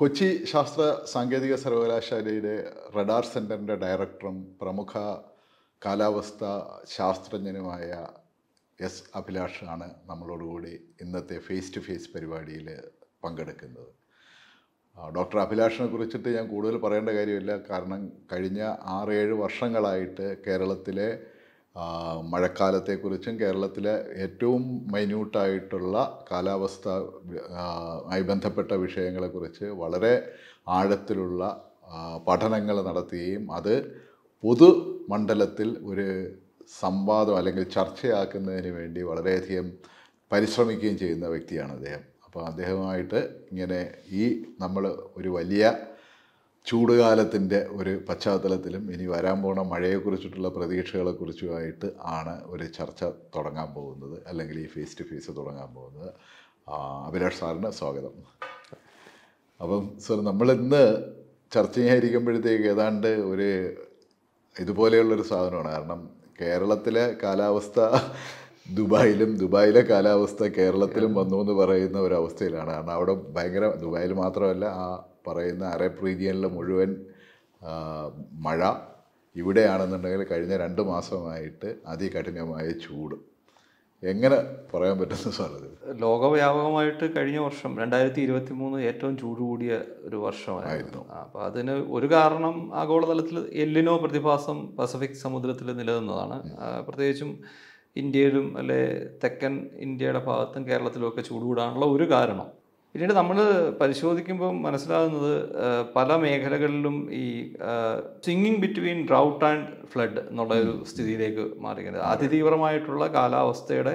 കൊച്ചി ശാസ്ത്ര സാങ്കേതിക സർവകലാശാലയുടെ റഡാർ സെൻറ്ററിൻ്റെ ഡയറക്ടറും പ്രമുഖ കാലാവസ്ഥ ശാസ്ത്രജ്ഞനുമായ എസ് അഭിലാഷാണ് നമ്മളോടുകൂടി ഇന്നത്തെ ഫേസ് ടു ഫേസ് പരിപാടിയിൽ പങ്കെടുക്കുന്നത് ഡോക്ടർ അഭിലാഷിനെ കുറിച്ചിട്ട് ഞാൻ കൂടുതൽ പറയേണ്ട കാര്യമില്ല കാരണം കഴിഞ്ഞ ആറേഴ് വർഷങ്ങളായിട്ട് കേരളത്തിലെ മഴക്കാലത്തെക്കുറിച്ചും കേരളത്തിലെ ഏറ്റവും മൈന്യൂട്ടായിട്ടുള്ള കാലാവസ്ഥ ആയി ബന്ധപ്പെട്ട വിഷയങ്ങളെക്കുറിച്ച് വളരെ ആഴത്തിലുള്ള പഠനങ്ങൾ നടത്തുകയും അത് പൊതു മണ്ഡലത്തിൽ ഒരു സംവാദം അല്ലെങ്കിൽ ചർച്ചയാക്കുന്നതിന് വേണ്ടി വളരെയധികം പരിശ്രമിക്കുകയും ചെയ്യുന്ന വ്യക്തിയാണ് അദ്ദേഹം അപ്പോൾ അദ്ദേഹമായിട്ട് ഇങ്ങനെ ഈ നമ്മൾ ഒരു വലിയ ചൂടുകാലത്തിൻ്റെ ഒരു പശ്ചാത്തലത്തിലും ഇനി വരാൻ പോണ മഴയെക്കുറിച്ചിട്ടുള്ള പ്രതീക്ഷകളെക്കുറിച്ചുമായിട്ട് ആണ് ഒരു ചർച്ച തുടങ്ങാൻ പോകുന്നത് അല്ലെങ്കിൽ ഈ ഫേസ് ടു ഫേസ് തുടങ്ങാൻ പോകുന്നത് അഭിലാഷ് സാറിന് സ്വാഗതം അപ്പം സർ നമ്മളിന്ന് ചർച്ച ചെയ്യാതിരിക്കുമ്പോഴത്തേക്ക് ഏതാണ്ട് ഒരു ഇതുപോലെയുള്ളൊരു സാധനമാണ് കാരണം കേരളത്തിലെ കാലാവസ്ഥ ദുബായിലും ദുബായിലെ കാലാവസ്ഥ കേരളത്തിലും വന്നു എന്ന് പറയുന്ന ഒരു അവസ്ഥയിലാണ് കാരണം അവിടെ ഭയങ്കര ദുബായിൽ മാത്രമല്ല ആ പറയുന്ന അറബ് റീജിയനിലെ മുഴുവൻ മഴ ഇവിടെയാണെന്നുണ്ടെങ്കിൽ കഴിഞ്ഞ രണ്ട് മാസമായിട്ട് അതികഠിനമായ ചൂട് എങ്ങനെ പറയാൻ പറ്റുന്ന സാറത് ലോകവ്യാപകമായിട്ട് കഴിഞ്ഞ വർഷം രണ്ടായിരത്തി ഇരുപത്തി മൂന്ന് ഏറ്റവും ചൂട് കൂടിയ ഒരു വർഷമായിരുന്നു അപ്പോൾ അതിന് ഒരു കാരണം ആഗോളതലത്തിൽ എല്ലിനോ പ്രതിഭാസം പസഫിക് സമുദ്രത്തിൽ നിലനിന്നതാണ് പ്രത്യേകിച്ചും ഇന്ത്യയിലും അല്ലെ തെക്കൻ ഇന്ത്യയുടെ ഭാഗത്തും കേരളത്തിലും ഒക്കെ ചൂടുകൂടാനുള്ള ഒരു കാരണം പിന്നീട് നമ്മൾ പരിശോധിക്കുമ്പോൾ മനസ്സിലാകുന്നത് പല മേഖലകളിലും ഈ സ്വിങ്ങിങ് ബിറ്റ്വീൻ ഡ്രൗട്ട് ആൻഡ് ഫ്ലഡ് എന്നുള്ള ഒരു സ്ഥിതിയിലേക്ക് മാറിക്കുന്നത് അതിതീവ്രമായിട്ടുള്ള കാലാവസ്ഥയുടെ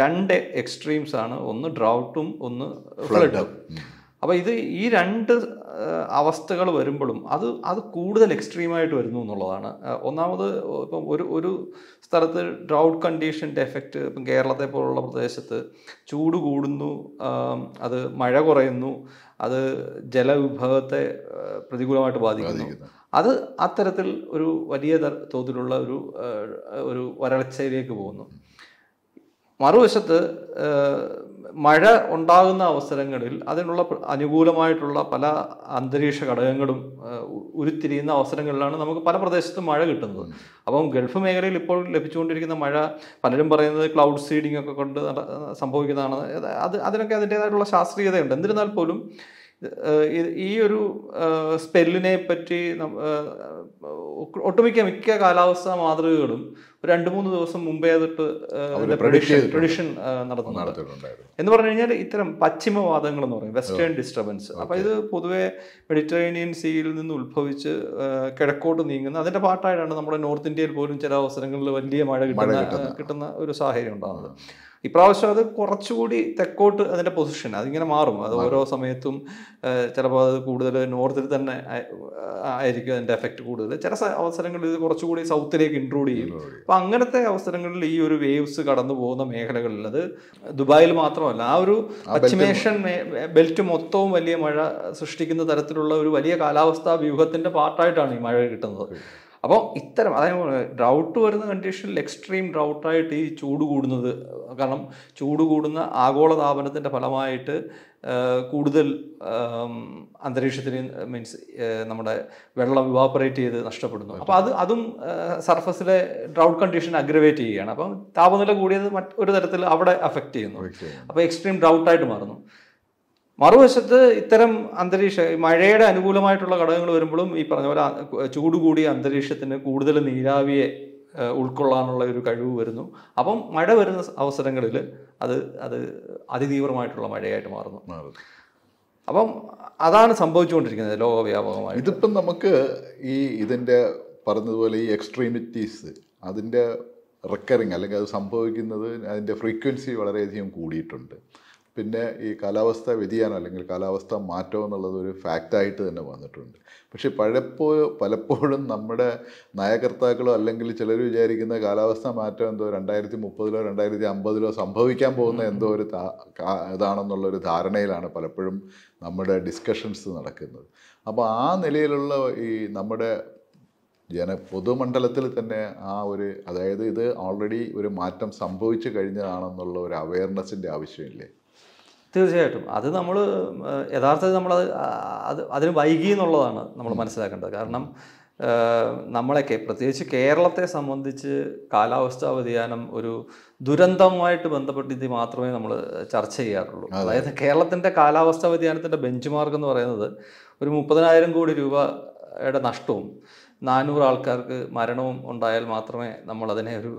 രണ്ട് എക്സ്ട്രീംസ് ആണ് ഒന്ന് ഡ്രൗട്ടും ഒന്ന് ഫ്ലഡും അപ്പോൾ ഇത് ഈ രണ്ട് അവസ്ഥകൾ വരുമ്പോഴും അത് അത് കൂടുതൽ എക്സ്ട്രീമായിട്ട് വരുന്നു എന്നുള്ളതാണ് ഒന്നാമത് ഇപ്പം ഒരു ഒരു സ്ഥലത്ത് ഡ്രൗട്ട് കണ്ടീഷൻ്റെ എഫക്റ്റ് ഇപ്പം കേരളത്തെ പോലുള്ള പ്രദേശത്ത് ചൂട് കൂടുന്നു അത് മഴ കുറയുന്നു അത് ജലവിഭവത്തെ പ്രതികൂലമായിട്ട് ബാധിക്കുന്നു അത് അത്തരത്തിൽ ഒരു വലിയ തോതിലുള്ള ഒരു ഒരു വരൾച്ചയിലേക്ക് പോകുന്നു മറുവശത്ത് മഴ ഉണ്ടാകുന്ന അവസരങ്ങളിൽ അതിനുള്ള അനുകൂലമായിട്ടുള്ള പല അന്തരീക്ഷ ഘടകങ്ങളും ഉരുത്തിരിയുന്ന അവസരങ്ങളിലാണ് നമുക്ക് പല പ്രദേശത്തും മഴ കിട്ടുന്നത് അപ്പം ഗൾഫ് മേഖലയിൽ ഇപ്പോൾ ലഭിച്ചുകൊണ്ടിരിക്കുന്ന മഴ പലരും പറയുന്നത് ക്ലൗഡ് സീഡിംഗ് ഒക്കെ കൊണ്ട് സംഭവിക്കുന്നതാണ് അത് അതിനൊക്കെ അതിൻ്റേതായിട്ടുള്ള ശാസ്ത്രീയതയുണ്ട് എന്നിരുന്നാൽ പോലും ഈ ഒരു സ്പെല്ലിനെ പറ്റി ഒട്ടുമിക്ക മിക്ക കാലാവസ്ഥാ മാതൃകകളും ഒരു രണ്ട് മൂന്ന് ദിവസം മുമ്പേ തൊട്ട് പ്രൊഡിഷൻ നടത്തുന്നുണ്ട് എന്ന് പറഞ്ഞു കഴിഞ്ഞാൽ ഇത്തരം പശ്ചിമവാദങ്ങൾ എന്ന് പറയും വെസ്റ്റേൺ ഡിസ്റ്റർബൻസ് അപ്പൊ ഇത് പൊതുവെ മെഡിറ്ററേനിയൻ സീയിൽ നിന്ന് ഉത്ഭവിച്ച് കിഴക്കോട്ട് നീങ്ങുന്ന അതിന്റെ പാട്ടായിട്ടാണ് നമ്മുടെ നോർത്ത് ഇന്ത്യയിൽ പോലും ചില അവസരങ്ങളിൽ വലിയ മഴ കിട്ടുന്ന കിട്ടുന്ന ഒരു സാഹചര്യം ഉണ്ടാകുന്നത് ഇപ്രാവശ്യം അത് കുറച്ചുകൂടി തെക്കോട്ട് അതിൻ്റെ പൊസിഷൻ അതിങ്ങനെ മാറും അത് ഓരോ സമയത്തും ചിലപ്പോൾ അത് കൂടുതൽ നോർത്തിൽ തന്നെ ആയിരിക്കും അതിൻ്റെ എഫക്റ്റ് കൂടുതൽ ചില അവസരങ്ങളിൽ ഇത് കുറച്ചുകൂടി സൗത്തിലേക്ക് ഇൻക്ലൂഡ് ചെയ്യും അപ്പം അങ്ങനത്തെ അവസരങ്ങളിൽ ഈ ഒരു വേവ്സ് കടന്നു പോകുന്ന മേഖലകളിൽ അത് ദുബായിൽ മാത്രമല്ല ആ ഒരു പശ്ചിമേഷ്യൻ ബെൽറ്റ് മൊത്തവും വലിയ മഴ സൃഷ്ടിക്കുന്ന തരത്തിലുള്ള ഒരു വലിയ കാലാവസ്ഥാ വ്യൂഹത്തിൻ്റെ പാർട്ടായിട്ടാണ് ഈ മഴ കിട്ടുന്നത് അപ്പോൾ ഇത്തരം അതായത് ഡ്രൗട്ട് വരുന്ന കണ്ടീഷനിൽ എക്സ്ട്രീം ഡ്രൗട്ടായിട്ട് ഈ ചൂട് കൂടുന്നത് കാരണം ചൂട് കൂടുന്ന ആഗോളതാപനത്തിൻ്റെ ഫലമായിട്ട് കൂടുതൽ അന്തരീക്ഷത്തിന് മീൻസ് നമ്മുടെ വെള്ളം ഇവാപ്പറേറ്റ് ചെയ്ത് നഷ്ടപ്പെടുന്നു അപ്പോൾ അത് അതും സർഫസിലെ ഡ്രൗട്ട് കണ്ടീഷൻ അഗ്രവേറ്റ് ചെയ്യുകയാണ് അപ്പം താപനില കൂടിയത് മറ്റൊരു ഒരു തരത്തിൽ അവിടെ അഫക്റ്റ് ചെയ്യുന്നു അപ്പോൾ എക്സ്ട്രീം ഡ്രൗട്ടായിട്ട് മാറുന്നു മറുവശത്ത് ഇത്തരം അന്തരീക്ഷ മഴയുടെ അനുകൂലമായിട്ടുള്ള ഘടകങ്ങൾ വരുമ്പോഴും ഈ പറഞ്ഞ പോലെ ചൂട് കൂടിയ അന്തരീക്ഷത്തിന് കൂടുതൽ നീരാവിയെ ഉൾക്കൊള്ളാനുള്ള ഒരു കഴിവ് വരുന്നു അപ്പം മഴ വരുന്ന അവസരങ്ങളിൽ അത് അത് അതിതീവ്രമായിട്ടുള്ള മഴയായിട്ട് മാറുന്നു അപ്പം അതാണ് സംഭവിച്ചുകൊണ്ടിരിക്കുന്നത് ലോകവ്യാപകമായി ഇതിപ്പം നമുക്ക് ഈ ഇതിൻ്റെ പറഞ്ഞതുപോലെ ഈ എക്സ്ട്രീമിറ്റീസ് അതിൻ്റെ റിക്കറിങ് അല്ലെങ്കിൽ അത് സംഭവിക്കുന്നത് അതിൻ്റെ ഫ്രീക്വൻസി വളരെയധികം കൂടിയിട്ടുണ്ട് പിന്നെ ഈ കാലാവസ്ഥ വ്യതിയാനം അല്ലെങ്കിൽ കാലാവസ്ഥ മാറ്റം എന്നുള്ളത് ഒരു ഫാക്റ്റായിട്ട് തന്നെ വന്നിട്ടുണ്ട് പക്ഷേ പഴപ്പോ പലപ്പോഴും നമ്മുടെ നയകർത്താക്കളോ അല്ലെങ്കിൽ ചിലർ വിചാരിക്കുന്ന കാലാവസ്ഥ മാറ്റം എന്തോ രണ്ടായിരത്തി മുപ്പതിലോ രണ്ടായിരത്തി അമ്പതിലോ സംഭവിക്കാൻ പോകുന്ന എന്തോ ഒരു ഇതാണെന്നുള്ളൊരു ഒരു ധാരണയിലാണ് പലപ്പോഴും നമ്മുടെ ഡിസ്കഷൻസ് നടക്കുന്നത് അപ്പോൾ ആ നിലയിലുള്ള ഈ നമ്മുടെ ജന പൊതുമണ്ഡലത്തിൽ തന്നെ ആ ഒരു അതായത് ഇത് ഓൾറെഡി ഒരു മാറ്റം സംഭവിച്ചു കഴിഞ്ഞതാണെന്നുള്ള ഒരു അവയർനെസ്സിൻ്റെ ആവശ്യമില്ലേ തീർച്ചയായിട്ടും അത് നമ്മൾ യഥാർത്ഥത്തിൽ നമ്മൾ അത് അതിന് വൈകി എന്നുള്ളതാണ് നമ്മൾ മനസ്സിലാക്കേണ്ടത് കാരണം നമ്മളൊക്കെ പ്രത്യേകിച്ച് കേരളത്തെ സംബന്ധിച്ച് കാലാവസ്ഥാ വ്യതിയാനം ഒരു ദുരന്തവുമായിട്ട് ബന്ധപ്പെട്ട് ഇത് മാത്രമേ നമ്മൾ ചർച്ച ചെയ്യാറുള്ളൂ അതായത് കേരളത്തിൻ്റെ കാലാവസ്ഥാ വ്യതിയാനത്തിൻ്റെ ബെഞ്ച് മാർക്ക് എന്ന് പറയുന്നത് ഒരു മുപ്പതിനായിരം കോടി രൂപയുടെ നഷ്ടവും നാനൂറ് ആൾക്കാർക്ക് മരണവും ഉണ്ടായാൽ മാത്രമേ നമ്മൾ അതിനെ ഒരു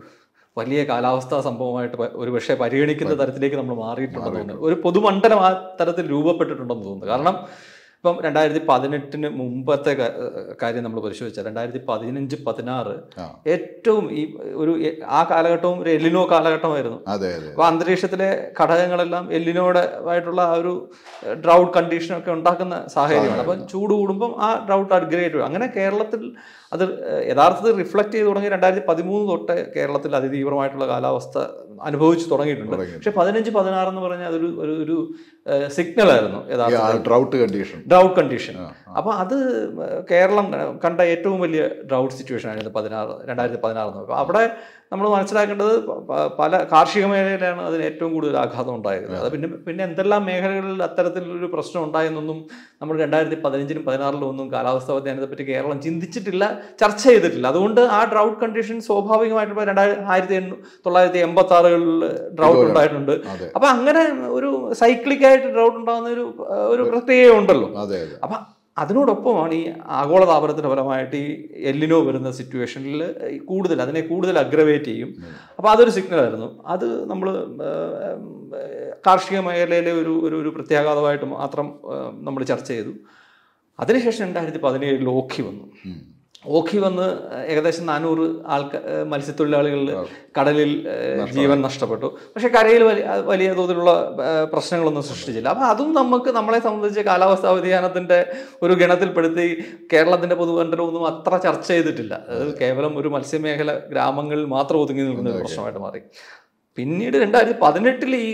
വലിയ കാലാവസ്ഥാ സംഭവമായിട്ട് ഒരുപക്ഷെ പരിഗണിക്കുന്ന തരത്തിലേക്ക് നമ്മൾ മാറിയിട്ടുണ്ടെന്ന് തോന്നുന്നു ഒരു പൊതുമണ്ഡലം ആ തരത്തിൽ രൂപപ്പെട്ടിട്ടുണ്ടെന്ന് തോന്നുന്നു കാരണം ഇപ്പം രണ്ടായിരത്തി പതിനെട്ടിന് മുമ്പത്തെ കാര്യം നമ്മൾ പരിശോധിച്ചാൽ രണ്ടായിരത്തി പതിനഞ്ച് പതിനാറ് ഏറ്റവും ഈ ഒരു ആ കാലഘട്ടവും ഒരു എല്ലിനോ കാലഘട്ടമായിരുന്നു അപ്പോൾ അന്തരീക്ഷത്തിലെ ഘടകങ്ങളെല്ലാം എല്ലിനോടെ ആയിട്ടുള്ള ആ ഒരു ഡ്രൗട്ട് കണ്ടീഷനൊക്കെ ഉണ്ടാക്കുന്ന സാഹചര്യമാണ് അപ്പം ചൂട് കൂടുമ്പം ആ ഡ്രൗട്ട് അഡ്ഗ്രേറ്റ് അങ്ങനെ കേരളത്തിൽ അത് യഥാർത്ഥത്തിൽ റിഫ്ലക്ട് ചെയ്ത് തുടങ്ങി രണ്ടായിരത്തി പതിമൂന്ന് തൊട്ട് കേരളത്തിൽ അതിതീവ്രമായിട്ടുള്ള കാലാവസ്ഥ അനുഭവിച്ചു തുടങ്ങിയിട്ടുണ്ട് പക്ഷേ പതിനഞ്ച് പതിനാറ് എന്ന് പറഞ്ഞാൽ അതൊരു ഒരു സിഗ്നൽ ആയിരുന്നു ഡ്രൗട്ട് കണ്ടീഷൻ ഡ്രൗട്ട് കണ്ടീഷൻ അപ്പോൾ അത് കേരളം കണ്ട ഏറ്റവും വലിയ ഡ്രൗട്ട് സിറ്റുവേഷൻ ആയിരുന്നു പതിനാറ് രണ്ടായിരത്തി പതിനാറ് അപ്പോൾ അവിടെ നമ്മൾ മനസ്സിലാക്കേണ്ടത് പല കാർഷിക മേഖലയിലാണ് അതിന് ഏറ്റവും കൂടുതൽ ആഘാതം ഉണ്ടായത് അത് പിന്നെ പിന്നെ എന്തെല്ലാം മേഖലകളിൽ അത്തരത്തിലൊരു പ്രശ്നം ഉണ്ടായെന്നൊന്നും നമ്മൾ രണ്ടായിരത്തി പതിനഞ്ചിനും പതിനാറിലും ഒന്നും കാലാവസ്ഥാ പറ്റി കേരളം ചിന്തിച്ചിട്ടില്ല ചർച്ച ചെയ്തിട്ടില്ല അതുകൊണ്ട് ആ ഡ്രൗട്ട് കണ്ടീഷൻ സ്വാഭാവികമായിട്ടും രണ്ടായിരത്തി ആയിരത്തി തൊള്ളായിരത്തി എൺപത്തി ആറുകളിൽ ഡ്രൗട്ട് ഉണ്ടായിട്ടുണ്ട് അപ്പൊ അങ്ങനെ ഒരു സൈക്ലിക്കായിട്ട് ഡ്രൗട്ട് ഉണ്ടാകുന്ന ഒരു ഒരു പ്രത്യേകത ഉണ്ടല്ലോ അപ്പൊ അതിനോടൊപ്പമാണ് ഈ ആഗോളതാപനത്തിൻ്റെ ഫലമായിട്ട് ഈ എല്ലിനോ വരുന്ന സിറ്റുവേഷനിൽ കൂടുതൽ അതിനെ കൂടുതൽ അഗ്രവേറ്റ് ചെയ്യും അപ്പോൾ അതൊരു സിഗ്നലായിരുന്നു അത് നമ്മൾ കാർഷിക മേഖലയിലെ ഒരു ഒരു ഒരു പ്രത്യാഘാതമായിട്ട് മാത്രം നമ്മൾ ചർച്ച ചെയ്തു അതിനുശേഷം രണ്ടായിരത്തി പതിനേഴിൽ ഓക്കി വന്നു ഓഖി വന്ന് ഏകദേശം നാനൂറ് ആൾക്കാർ മത്സ്യത്തൊഴിലാളികളിൽ കടലിൽ ജീവൻ നഷ്ടപ്പെട്ടു പക്ഷേ കരയിൽ വലിയ വലിയ തോതിലുള്ള പ്രശ്നങ്ങളൊന്നും സൃഷ്ടിച്ചില്ല അപ്പോൾ അതും നമുക്ക് നമ്മളെ സംബന്ധിച്ച് കാലാവസ്ഥാ വ്യതിയാനത്തിൻ്റെ ഒരു ഗണത്തിൽപ്പെടുത്തി കേരളത്തിൻ്റെ പൊതുവണ്ടരമൊന്നും അത്ര ചർച്ച ചെയ്തിട്ടില്ല അത് കേവലം ഒരു മത്സ്യമേഖല ഗ്രാമങ്ങളിൽ മാത്രം ഒതുങ്ങി നിൽക്കുന്ന ഒരു പ്രശ്നമായിട്ട് മാറി പിന്നീട് രണ്ടായിരത്തി പതിനെട്ടിൽ ഈ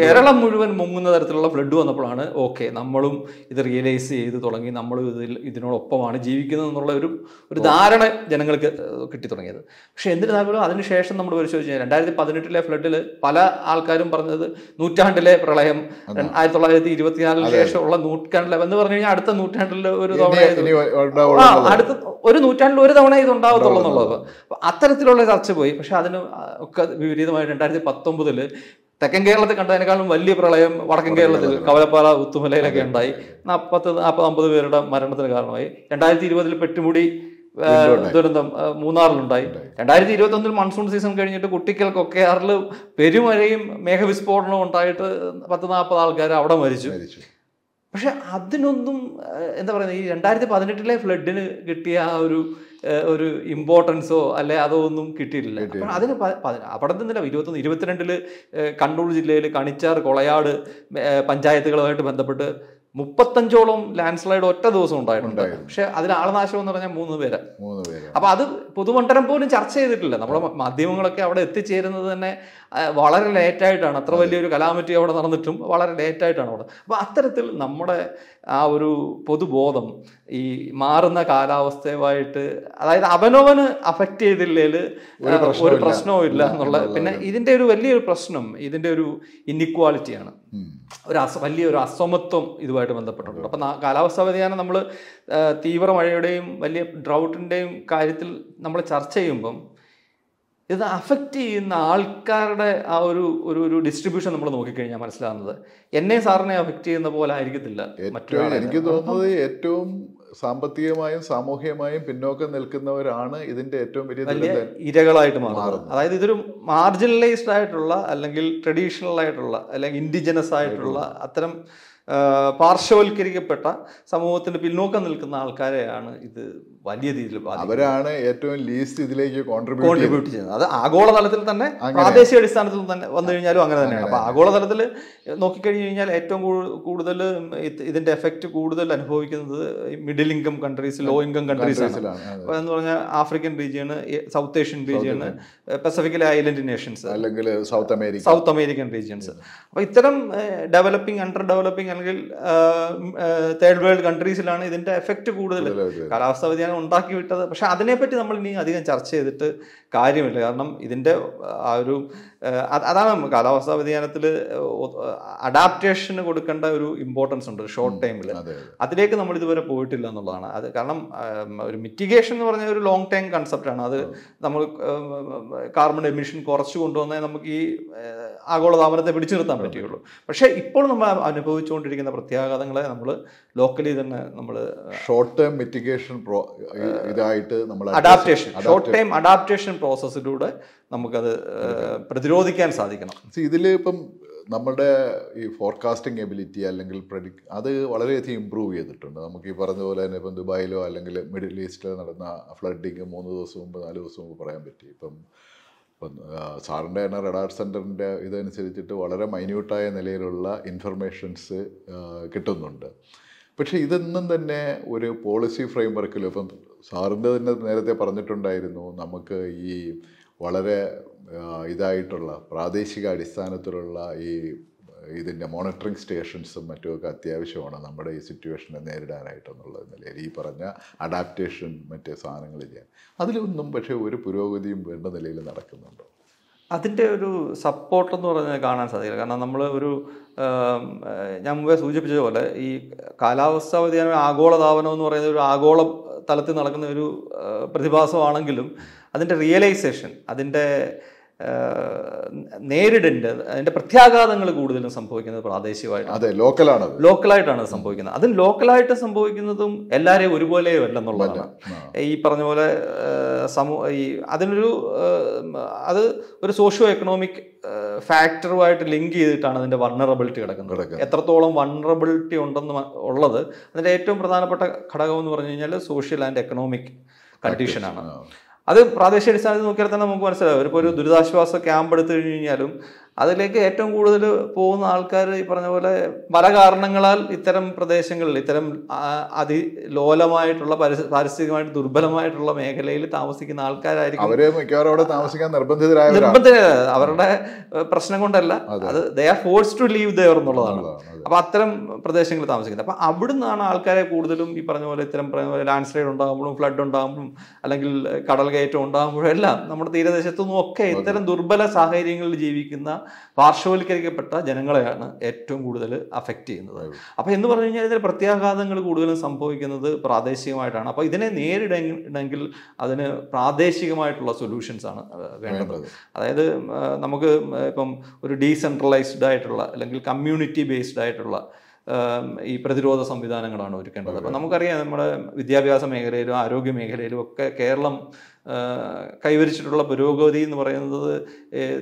കേരളം മുഴുവൻ മുങ്ങുന്ന തരത്തിലുള്ള ഫ്ലഡ് വന്നപ്പോഴാണ് ഓക്കെ നമ്മളും ഇത് റിയലൈസ് ചെയ്ത് തുടങ്ങി നമ്മളും ഇതിൽ ഇതിനോടൊപ്പമാണ് ജീവിക്കുന്നത് എന്നുള്ള ഒരു ഒരു ധാരണ ജനങ്ങൾക്ക് കിട്ടി തുടങ്ങിയത് പക്ഷെ എന്നിരുന്നാൽ അതിനുശേഷം നമ്മൾ പരിശോധിച്ചു കഴിഞ്ഞാൽ രണ്ടായിരത്തി പതിനെട്ടിലെ ഫ്ലഡിൽ പല ആൾക്കാരും പറഞ്ഞത് നൂറ്റാണ്ടിലെ പ്രളയം ആയിരത്തി തൊള്ളായിരത്തി ഇരുപത്തിനാലിന് ശേഷമുള്ള നൂറ്റാണ്ടിലെ എന്ന് പറഞ്ഞു കഴിഞ്ഞാൽ അടുത്ത നൂറ്റാണ്ടിൽ ഒരു തവണ അടുത്ത ഒരു നൂറ്റാണ്ടിൽ ഒരു തവണ ഇതുണ്ടാവത്തുള്ളൂ എന്നുള്ളത് അത്തരത്തിലുള്ള ചർച്ച പോയി പക്ഷെ അതിന് ഒക്കെ വിപരീതമായി രണ്ടായിരത്തി പത്തൊമ്പതിൽ തെക്കൻ കേരളത്തിൽ കണ്ടതിനേക്കാളും വലിയ പ്രളയം വടക്കൻ കേരളത്തിൽ കവലപ്പാറ ഉത്തുമലയിലൊക്കെ ഉണ്ടായി നാൽപ്പത്തി നാൽപ്പത് അമ്പത് പേരുടെ മരണത്തിന് കാരണമായി രണ്ടായിരത്തി ഇരുപതിൽ പെട്ടുമുടി ദുരന്തം മൂന്നാറിലുണ്ടായി രണ്ടായിരത്തി ഇരുപത്തി ഒന്നിൽ മൺസൂൺ സീസൺ കഴിഞ്ഞിട്ട് കുട്ടിക്കൽക്കൊക്കെ ആറിൽ പെരുമഴയും മേഘവിസ്ഫോടനവും ഉണ്ടായിട്ട് പത്ത് നാൽപ്പത് ആൾക്കാർ അവിടെ മരിച്ചു പക്ഷെ അതിനൊന്നും എന്താ പറയുന്നത് ഈ രണ്ടായിരത്തി പതിനെട്ടിലെ ഫ്ലഡിന് കിട്ടിയ ആ ഒരു ഒരു ഇമ്പോർട്ടൻസോ അല്ലെ അതോ ഒന്നും കിട്ടിയിട്ടില്ല അതിന് അവിടെ നിന്നില്ല ഇരുപത്തൊന്ന് ഇരുപത്തിരണ്ടില് കണ്ണൂർ ജില്ലയിൽ കണിച്ചാർ കൊളയാട് പഞ്ചായത്തുകളുമായിട്ട് ബന്ധപ്പെട്ട് മുപ്പത്തഞ്ചോളം ലാൻഡ് സ്ലൈഡ് ഒറ്റ ദിവസം ഉണ്ടായിട്ടുണ്ട് പക്ഷെ അതിൽ ആളനാശം എന്ന് പറഞ്ഞാൽ മൂന്ന് പേര് അപ്പൊ അത് പൊതുമണ്ഡലം പോലും ചർച്ച ചെയ്തിട്ടില്ല നമ്മുടെ മാധ്യമങ്ങളൊക്കെ അവിടെ എത്തിച്ചേരുന്നത് തന്നെ വളരെ ലേറ്റായിട്ടാണ് അത്ര വലിയൊരു കലാമറ്റി അവിടെ നടന്നിട്ടും വളരെ ലേറ്റായിട്ടാണ് അവിടെ അപ്പോൾ അത്തരത്തിൽ നമ്മുടെ ആ ഒരു പൊതുബോധം ഈ മാറുന്ന കാലാവസ്ഥയുമായിട്ട് അതായത് അവനവന് അഫക്റ്റ് ചെയ്തില്ലേൽ ഒരു പ്രശ്നവും ഇല്ല എന്നുള്ള പിന്നെ ഇതിൻ്റെ ഒരു വലിയൊരു പ്രശ്നം ഇതിൻ്റെ ഒരു ഇന്നിക്വാളിറ്റിയാണ് ഒരു അസ വലിയൊരു അസമത്വം ഇതുമായിട്ട് ബന്ധപ്പെട്ടിട്ടുണ്ട് അപ്പം കാലാവസ്ഥാ വ്യതിയാനം നമ്മൾ തീവ്ര മഴയുടെയും വലിയ ഡ്രൗട്ടിൻ്റെയും കാര്യത്തിൽ നമ്മൾ ചർച്ച ചെയ്യുമ്പം ഇത് അഫക്റ്റ് ചെയ്യുന്ന ആൾക്കാരുടെ ആ ഒരു ഒരു ഒരു ഡിസ്ട്രിബ്യൂഷൻ നമ്മൾ നോക്കിക്കഴിഞ്ഞാൽ മനസ്സിലാകുന്നത് എന്നെ സാറിനെ അഫക്റ്റ് ചെയ്യുന്ന പോലെ ആയിരിക്കത്തില്ല ഏറ്റവും എനിക്ക് തോന്നുന്നത് ഏറ്റവും സാമ്പത്തികമായും സാമൂഹികമായും പിന്നോക്കം നിൽക്കുന്നവരാണ് ഇതിന്റെ ഏറ്റവും വലിയ ഇരകളായിട്ട് മാറുന്നത് അതായത് ഇതൊരു മാർജിനലൈസ്ഡ് ആയിട്ടുള്ള അല്ലെങ്കിൽ ട്രഡീഷണൽ ആയിട്ടുള്ള അല്ലെങ്കിൽ ഇൻഡിജിനസ് ആയിട്ടുള്ള അത്തരം പാർശ്വവൽക്കരിക്കപ്പെട്ട സമൂഹത്തിന് പിന്നോക്കം നിൽക്കുന്ന ആൾക്കാരെയാണ് ഇത് വലിയ രീതിയിൽ അവരാണ് ഏറ്റവും ലീസ്റ്റ് ഇതിലേക്ക് കോൺട്രിബ്യൂട്ട് ചെയ്യുന്നത് അത് ആഗോളതലത്തിൽ തന്നെ പ്രാദേശിക അടിസ്ഥാനത്തിൽ തന്നെ വന്നു കഴിഞ്ഞാലും അങ്ങനെ തന്നെയാണ് അപ്പോൾ ആഗോളതലത്തിൽ നോക്കിക്കഴിഞ്ഞു കഴിഞ്ഞാൽ ഏറ്റവും കൂടുതൽ ഇതിന്റെ എഫക്റ്റ് കൂടുതൽ അനുഭവിക്കുന്നത് middle income countries low income countries ആണ് എന്ന് പറഞ്ഞാൽ African region south Asian region പസഫിക്കിലെ ഐലൻഡ് നേഷൻസ് അല്ലെങ്കിൽ South America South American regions അപ്പോൾ ഇത്തരം ഡെവലപ്പിംഗ് അണ്ടർ ഡെവലപ്പിംഗ് അല്ലെങ്കിൽ തേർഡ് വേൾഡ് കൺട്രീസിലാണ് ഇതിന്റെ എഫക്റ്റ് കൂടുതൽ കാലാവസ്ഥാ വ്യതിയാനം ഉണ്ടാക്കി വിട്ടത് പക്ഷെ അതിനെപ്പറ്റി നമ്മൾ ഇനി അധികം ചർച്ച ചെയ്തിട്ട് കാര്യമില്ല കാരണം ഇതിൻ്റെ ആ ഒരു അതാണ് കാലാവസ്ഥാ വ്യതിയാനത്തിൽ അഡാപ്റ്റേഷന് കൊടുക്കേണ്ട ഒരു ഇമ്പോർട്ടൻസ് ഉണ്ട് ഷോർട്ട് ടൈമിൽ അതിലേക്ക് നമ്മൾ ഇതുവരെ പോയിട്ടില്ല എന്നുള്ളതാണ് അത് കാരണം ഒരു മിറ്റിഗേഷൻ എന്ന് പറഞ്ഞ ഒരു ലോങ് ടൈം കൺസെപ്റ്റാണ് അത് നമ്മൾ കാർബൺ എമിഷൻ കുറച്ച് കൊണ്ടുവന്നേ നമുക്ക് ഈ ആഗോളതാപനത്തെ പിടിച്ചു നിർത്താൻ പറ്റുകയുള്ളൂ പക്ഷേ ഇപ്പോൾ നമ്മൾ അനുഭവിച്ചുകൊണ്ടിരിക്കുന്ന പ്രത്യാഘാതങ്ങളെ നമ്മൾ ലോക്കലി തന്നെ നമ്മൾ ഷോർട്ട് ടൈം മിറ്റിഗേഷൻ ഇതായിട്ട് നമ്മൾ അഡാപ്റ്റേഷൻ ഷോർട്ട് ടൈം അഡാപ്റ്റേഷൻ പ്രോസസ്സിലൂടെ നമുക്കത് പ്രതിരോധിക്കാൻ സാധിക്കണം ഇതിൽ ഇപ്പം നമ്മുടെ ഈ ഫോർകാസ്റ്റിംഗ് എബിലിറ്റി അല്ലെങ്കിൽ പ്രഡിക് അത് വളരെയധികം ഇമ്പ്രൂവ് ചെയ്തിട്ടുണ്ട് നമുക്ക് ഈ പറഞ്ഞ പോലെ തന്നെ ഇപ്പം ദുബായിലോ അല്ലെങ്കിൽ മിഡിൽ ഈസ്റ്റിലോ നടന്ന ഫ്ലഡിങ് മൂന്ന് ദിവസം മുമ്പ് നാല് ദിവസം മുമ്പ് പറയാൻ പറ്റി ഇപ്പം ഇപ്പം സാറിൻ്റെ തന്നെ റഡാർ സെൻറ്ററിൻ്റെ ഇതനുസരിച്ചിട്ട് വളരെ മൈന്യൂട്ടായ നിലയിലുള്ള ഇൻഫർമേഷൻസ് കിട്ടുന്നുണ്ട് പക്ഷേ ഇതൊന്നും തന്നെ ഒരു പോളിസി ഫ്രെയിംവർക്കിലും ഇപ്പം സാറിൻ്റെ തന്നെ നേരത്തെ പറഞ്ഞിട്ടുണ്ടായിരുന്നു നമുക്ക് ഈ വളരെ ഇതായിട്ടുള്ള പ്രാദേശിക അടിസ്ഥാനത്തിലുള്ള ഈ ഇതിൻ്റെ മോണിറ്ററിങ് സ്റ്റേഷൻസും മറ്റുമൊക്കെ അത്യാവശ്യമാണ് നമ്മുടെ ഈ സിറ്റുവേഷനെ നേരിടാനായിട്ടെന്നുള്ളത് നിലയിൽ ഈ പറഞ്ഞ അഡാപ്റ്റേഷൻ മറ്റേ സാധനങ്ങൾ ചെയ്യാൻ അതിലൊന്നും പക്ഷേ ഒരു പുരോഗതിയും വേണ്ട നിലയിൽ നടക്കുന്നുണ്ടോ അതിൻ്റെ ഒരു സപ്പോർട്ടെന്ന് പറഞ്ഞാൽ കാണാൻ സാധിക്കില്ല കാരണം നമ്മൾ ഒരു ഞാൻ മുമ്പേ സൂചിപ്പിച്ചതുപോലെ ഈ കാലാവസ്ഥാ വ്യതിയാനം ആഗോളതാപനം എന്ന് പറയുന്ന ഒരു ആഗോള തലത്തിൽ നടക്കുന്ന ഒരു പ്രതിഭാസമാണെങ്കിലും അതിൻ്റെ റിയലൈസേഷൻ അതിൻ്റെ നേരിടേണ്ട അതിന്റെ പ്രത്യാഘാതങ്ങൾ കൂടുതലും സംഭവിക്കുന്നത് പ്രാദേശികമായിട്ട് അതെ ലോക്കലാണ് ലോക്കലായിട്ടാണ് സംഭവിക്കുന്നത് അതും ലോക്കലായിട്ട് സംഭവിക്കുന്നതും എല്ലാവരെയും ഒരുപോലെ അല്ലെന്നുള്ളതാണ് ഈ പറഞ്ഞ പോലെ സമൂഹ ഈ അതിനൊരു അത് ഒരു സോഷ്യോ എക്കണോമിക് ഫാക്ടറുമായിട്ട് ലിങ്ക് ചെയ്തിട്ടാണ് അതിന്റെ വണ്ണറബിലിറ്റി കിടക്കുന്നത് എത്രത്തോളം വണ്ണറബിലിറ്റി ഉണ്ടെന്ന് ഉള്ളത് അതിന്റെ ഏറ്റവും പ്രധാനപ്പെട്ട ഘടകം എന്ന് പറഞ്ഞു കഴിഞ്ഞാൽ സോഷ്യൽ ആൻഡ് എക്കണോമിക് കണ്ടീഷനാണ് അത് പ്രാദേശിക അടിസ്ഥാനത്തിൽ നോക്കിയാൽ തന്നെ നമുക്ക് മനസ്സിലാവും ഇപ്പോൾ ഒരു ദുരിതാശ്വാസ ക്യാമ്പ് എടുത്തു കഴിഞ്ഞു കഴിഞ്ഞാലും അതിലേക്ക് ഏറ്റവും കൂടുതൽ പോകുന്ന ആൾക്കാർ ഈ പറഞ്ഞ പോലെ പല കാരണങ്ങളാൽ ഇത്തരം പ്രദേശങ്ങളിൽ ഇത്തരം അതി ലോലമായിട്ടുള്ള പാരിസ്ഥിതികമായിട്ട് ദുർബലമായിട്ടുള്ള മേഖലയിൽ താമസിക്കുന്ന ആൾക്കാരായിരിക്കും മിക്കവാറും അവിടെ താമസിക്കാൻ അവരുടെ പ്രശ്നം കൊണ്ടല്ല അത് they are forced to leave their എന്നുള്ളതാണ് അപ്പൊ അത്തരം പ്രദേശങ്ങളിൽ താമസിക്കുന്നത് അപ്പൊ അവിടുന്നാണ് ആൾക്കാരെ കൂടുതലും ഈ പറഞ്ഞ പോലെ ഇത്തരം പറഞ്ഞ പോലെ ലാൻഡ് സ്ലൈഡ് ഉണ്ടാകുമ്പോഴും ഫ്ലഡ് ഉണ്ടാകുമ്പോഴും അല്ലെങ്കിൽ കടൽ കയറ്റം ഉണ്ടാകുമ്പോഴും എല്ലാം നമ്മുടെ നിന്നും ഒക്കെ ഇത്തരം ദുർബല സാഹചര്യങ്ങളിൽ ജീവിക്കുന്ന പാർശ്വവൽക്കരിക്കപ്പെട്ട ജനങ്ങളെയാണ് ഏറ്റവും കൂടുതൽ അഫക്റ്റ് ചെയ്യുന്നത് അപ്പോൾ എന്ന് പറഞ്ഞു കഴിഞ്ഞാൽ ഇതിൽ പ്രത്യാഘാതങ്ങൾ കൂടുതലും സംഭവിക്കുന്നത് പ്രാദേശികമായിട്ടാണ് അപ്പോൾ ഇതിനെ നേരിടണമെങ്കിൽ അതിന് പ്രാദേശികമായിട്ടുള്ള സൊല്യൂഷൻസ് ആണ് വേണ്ടത് അതായത് നമുക്ക് ഇപ്പം ഒരു ഡീസെൻട്രലൈസ്ഡ് ആയിട്ടുള്ള അല്ലെങ്കിൽ കമ്മ്യൂണിറ്റി ബേസ്ഡ് ആയിട്ടുള്ള ഈ പ്രതിരോധ സംവിധാനങ്ങളാണ് ഒരുക്കേണ്ടത് അപ്പം നമുക്കറിയാം നമ്മുടെ വിദ്യാഭ്യാസ മേഖലയിലും ആരോഗ്യ മേഖലയിലും ഒക്കെ കേരളം കൈവരിച്ചിട്ടുള്ള പുരോഗതി എന്ന് പറയുന്നത്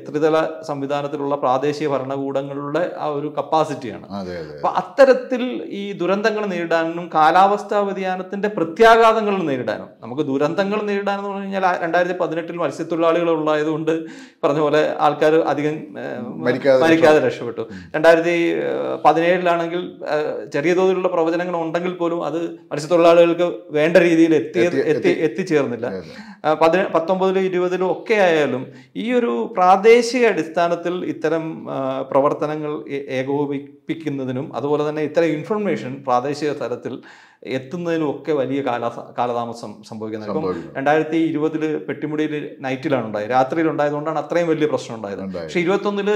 ത്രിതല സംവിധാനത്തിലുള്ള പ്രാദേശിക ഭരണകൂടങ്ങളുടെ ആ ഒരു കപ്പാസിറ്റിയാണ് അപ്പൊ അത്തരത്തിൽ ഈ ദുരന്തങ്ങൾ നേരിടാനും കാലാവസ്ഥാ വ്യതിയാനത്തിന്റെ പ്രത്യാഘാതങ്ങൾ നേരിടാനും നമുക്ക് ദുരന്തങ്ങൾ നേരിടാനെന്ന് പറഞ്ഞു കഴിഞ്ഞാൽ രണ്ടായിരത്തി പതിനെട്ടിൽ മത്സ്യത്തൊഴിലാളികൾ കൊണ്ട് പറഞ്ഞ പോലെ ആൾക്കാർ അധികം മരിക്കാതെ രക്ഷപ്പെട്ടു രണ്ടായിരത്തി പതിനേഴിലാണെങ്കിൽ ചെറിയ തോതിലുള്ള പ്രവചനങ്ങൾ ഉണ്ടെങ്കിൽ പോലും അത് മത്സ്യത്തൊഴിലാളികൾക്ക് വേണ്ട രീതിയിൽ എത്തി എത്തി എത്തിച്ചേർന്നില്ല പതിന പത്തൊമ്പതിലും ഇരുപതിലും ഒക്കെ ആയാലും ഈ ഒരു പ്രാദേശിക അടിസ്ഥാനത്തിൽ ഇത്തരം പ്രവർത്തനങ്ങൾ ഏകോപിപ്പിക്കുന്നതിനും അതുപോലെ തന്നെ ഇത്തരം ഇൻഫർമേഷൻ പ്രാദേശിക തലത്തിൽ എത്തുന്നതിനും ഒക്കെ വലിയ കാല കാലതാമസം സംഭവിക്കുന്നത് ഇപ്പം രണ്ടായിരത്തി ഇരുപതിൽ പെട്ടിമുടിയിൽ നൈറ്റിലാണ് ഉണ്ടായത് രാത്രിയിൽ ഉണ്ടായതുകൊണ്ടാണ് അത്രയും വലിയ പ്രശ്നം ഉണ്ടായത് പക്ഷെ ഇരുപത്തൊന്നിൽ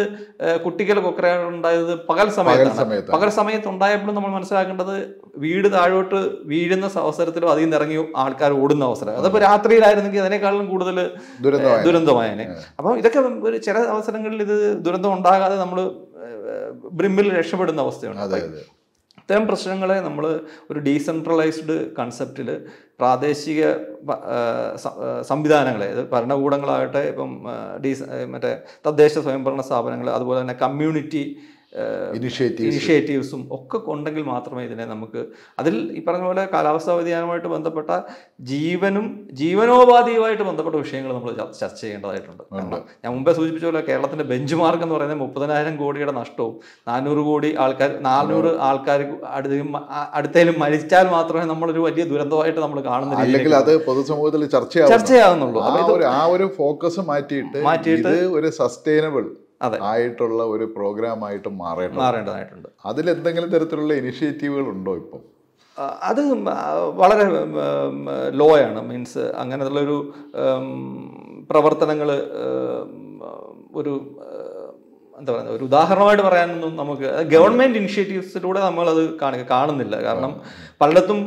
കുട്ടികൾക്കൊക്കെ ഉണ്ടായത് പകൽ സമയത്താണ് പകൽ സമയത്ത് ഉണ്ടായപ്പോഴും നമ്മൾ മനസ്സിലാക്കേണ്ടത് വീട് താഴോട്ട് വീഴുന്ന അവസരത്തിലും അതിൽ നിന്ന് ഇറങ്ങി ആൾക്കാർ ഓടുന്ന അവസരം അതിപ്പോൾ രാത്രിയിലായിരുന്നെങ്കിൽ അതിനേക്കാളും കൂടുതൽ ദുരന്തമായേനെ അപ്പം ഇതൊക്കെ ഒരു ചില അവസരങ്ങളിൽ ഇത് ദുരന്തം ഉണ്ടാകാതെ നമ്മൾ ബ്രിമ്മിൽ രക്ഷപ്പെടുന്ന അവസ്ഥയാണ് ഇത്തരം പ്രശ്നങ്ങളെ നമ്മൾ ഒരു ഡീസെൻട്രലൈസ്ഡ് കൺസെപ്റ്റിൽ പ്രാദേശിക സംവിധാനങ്ങളെ അത് ഭരണകൂടങ്ങളാകട്ടെ ഇപ്പം ഡീസ് മറ്റേ തദ്ദേശ സ്വയംഭരണ സ്ഥാപനങ്ങൾ അതുപോലെ തന്നെ കമ്മ്യൂണിറ്റി ഇനിഷ്യേറ്റീവ്സും ഒക്കെ ഉണ്ടെങ്കിൽ മാത്രമേ ഇതിനെ നമുക്ക് അതിൽ ഈ പറഞ്ഞ പോലെ കാലാവസ്ഥാ വ്യതിയാനവുമായിട്ട് ബന്ധപ്പെട്ട ജീവനും ജീവനോപാധിയുമായിട്ട് ബന്ധപ്പെട്ട വിഷയങ്ങൾ നമ്മൾ ചർച്ച ചെയ്യേണ്ടതായിട്ടുണ്ട് ഞാൻ മുമ്പേ സൂചിപ്പിച്ച പോലെ കേരളത്തിന്റെ ബെഞ്ച് മാർക്ക് എന്ന് പറയുന്നത് മുപ്പതിനായിരം കോടിയുടെ നഷ്ടവും നാനൂറ് കോടി ആൾക്കാർ നാനൂറ് ആൾക്കാർ അടുത്തേലും അടുത്തേലും മരിച്ചാൽ മാത്രമേ നമ്മളൊരു വലിയ ദുരന്തമായിട്ട് നമ്മൾ കാണുന്നില്ല അല്ലെങ്കിൽ അത് പൊതുസമൂഹത്തിൽ ചർച്ചയാവുന്നുള്ളൂ ആ ഒരു ഫോക്കസ് മാറ്റിയിട്ട് മാറ്റിയിട്ട് ഒരു സസ്റ്റൈനബിൾ ആയിട്ടുള്ള ഒരു പ്രോഗ്രാമായിട്ട് ആയിട്ട് മാറേണ്ടതായിട്ടുണ്ട് അതിൽ എന്തെങ്കിലും തരത്തിലുള്ള ഇനിഷ്യേറ്റീവുകൾ ഉണ്ടോ ഇപ്പം അത് വളരെ ലോ ആണ് മീൻസ് അങ്ങനെയുള്ളൊരു പ്രവർത്തനങ്ങൾ ഒരു എന്താ പറയുക ഒരു ഉദാഹരണമായിട്ട് പറയാനൊന്നും നമുക്ക് ഗവൺമെൻറ് ഇനിഷ്യേറ്റീവ്സിലൂടെ നമ്മളത് കാണുക കാണുന്നില്ല കാരണം പലയിടത്തും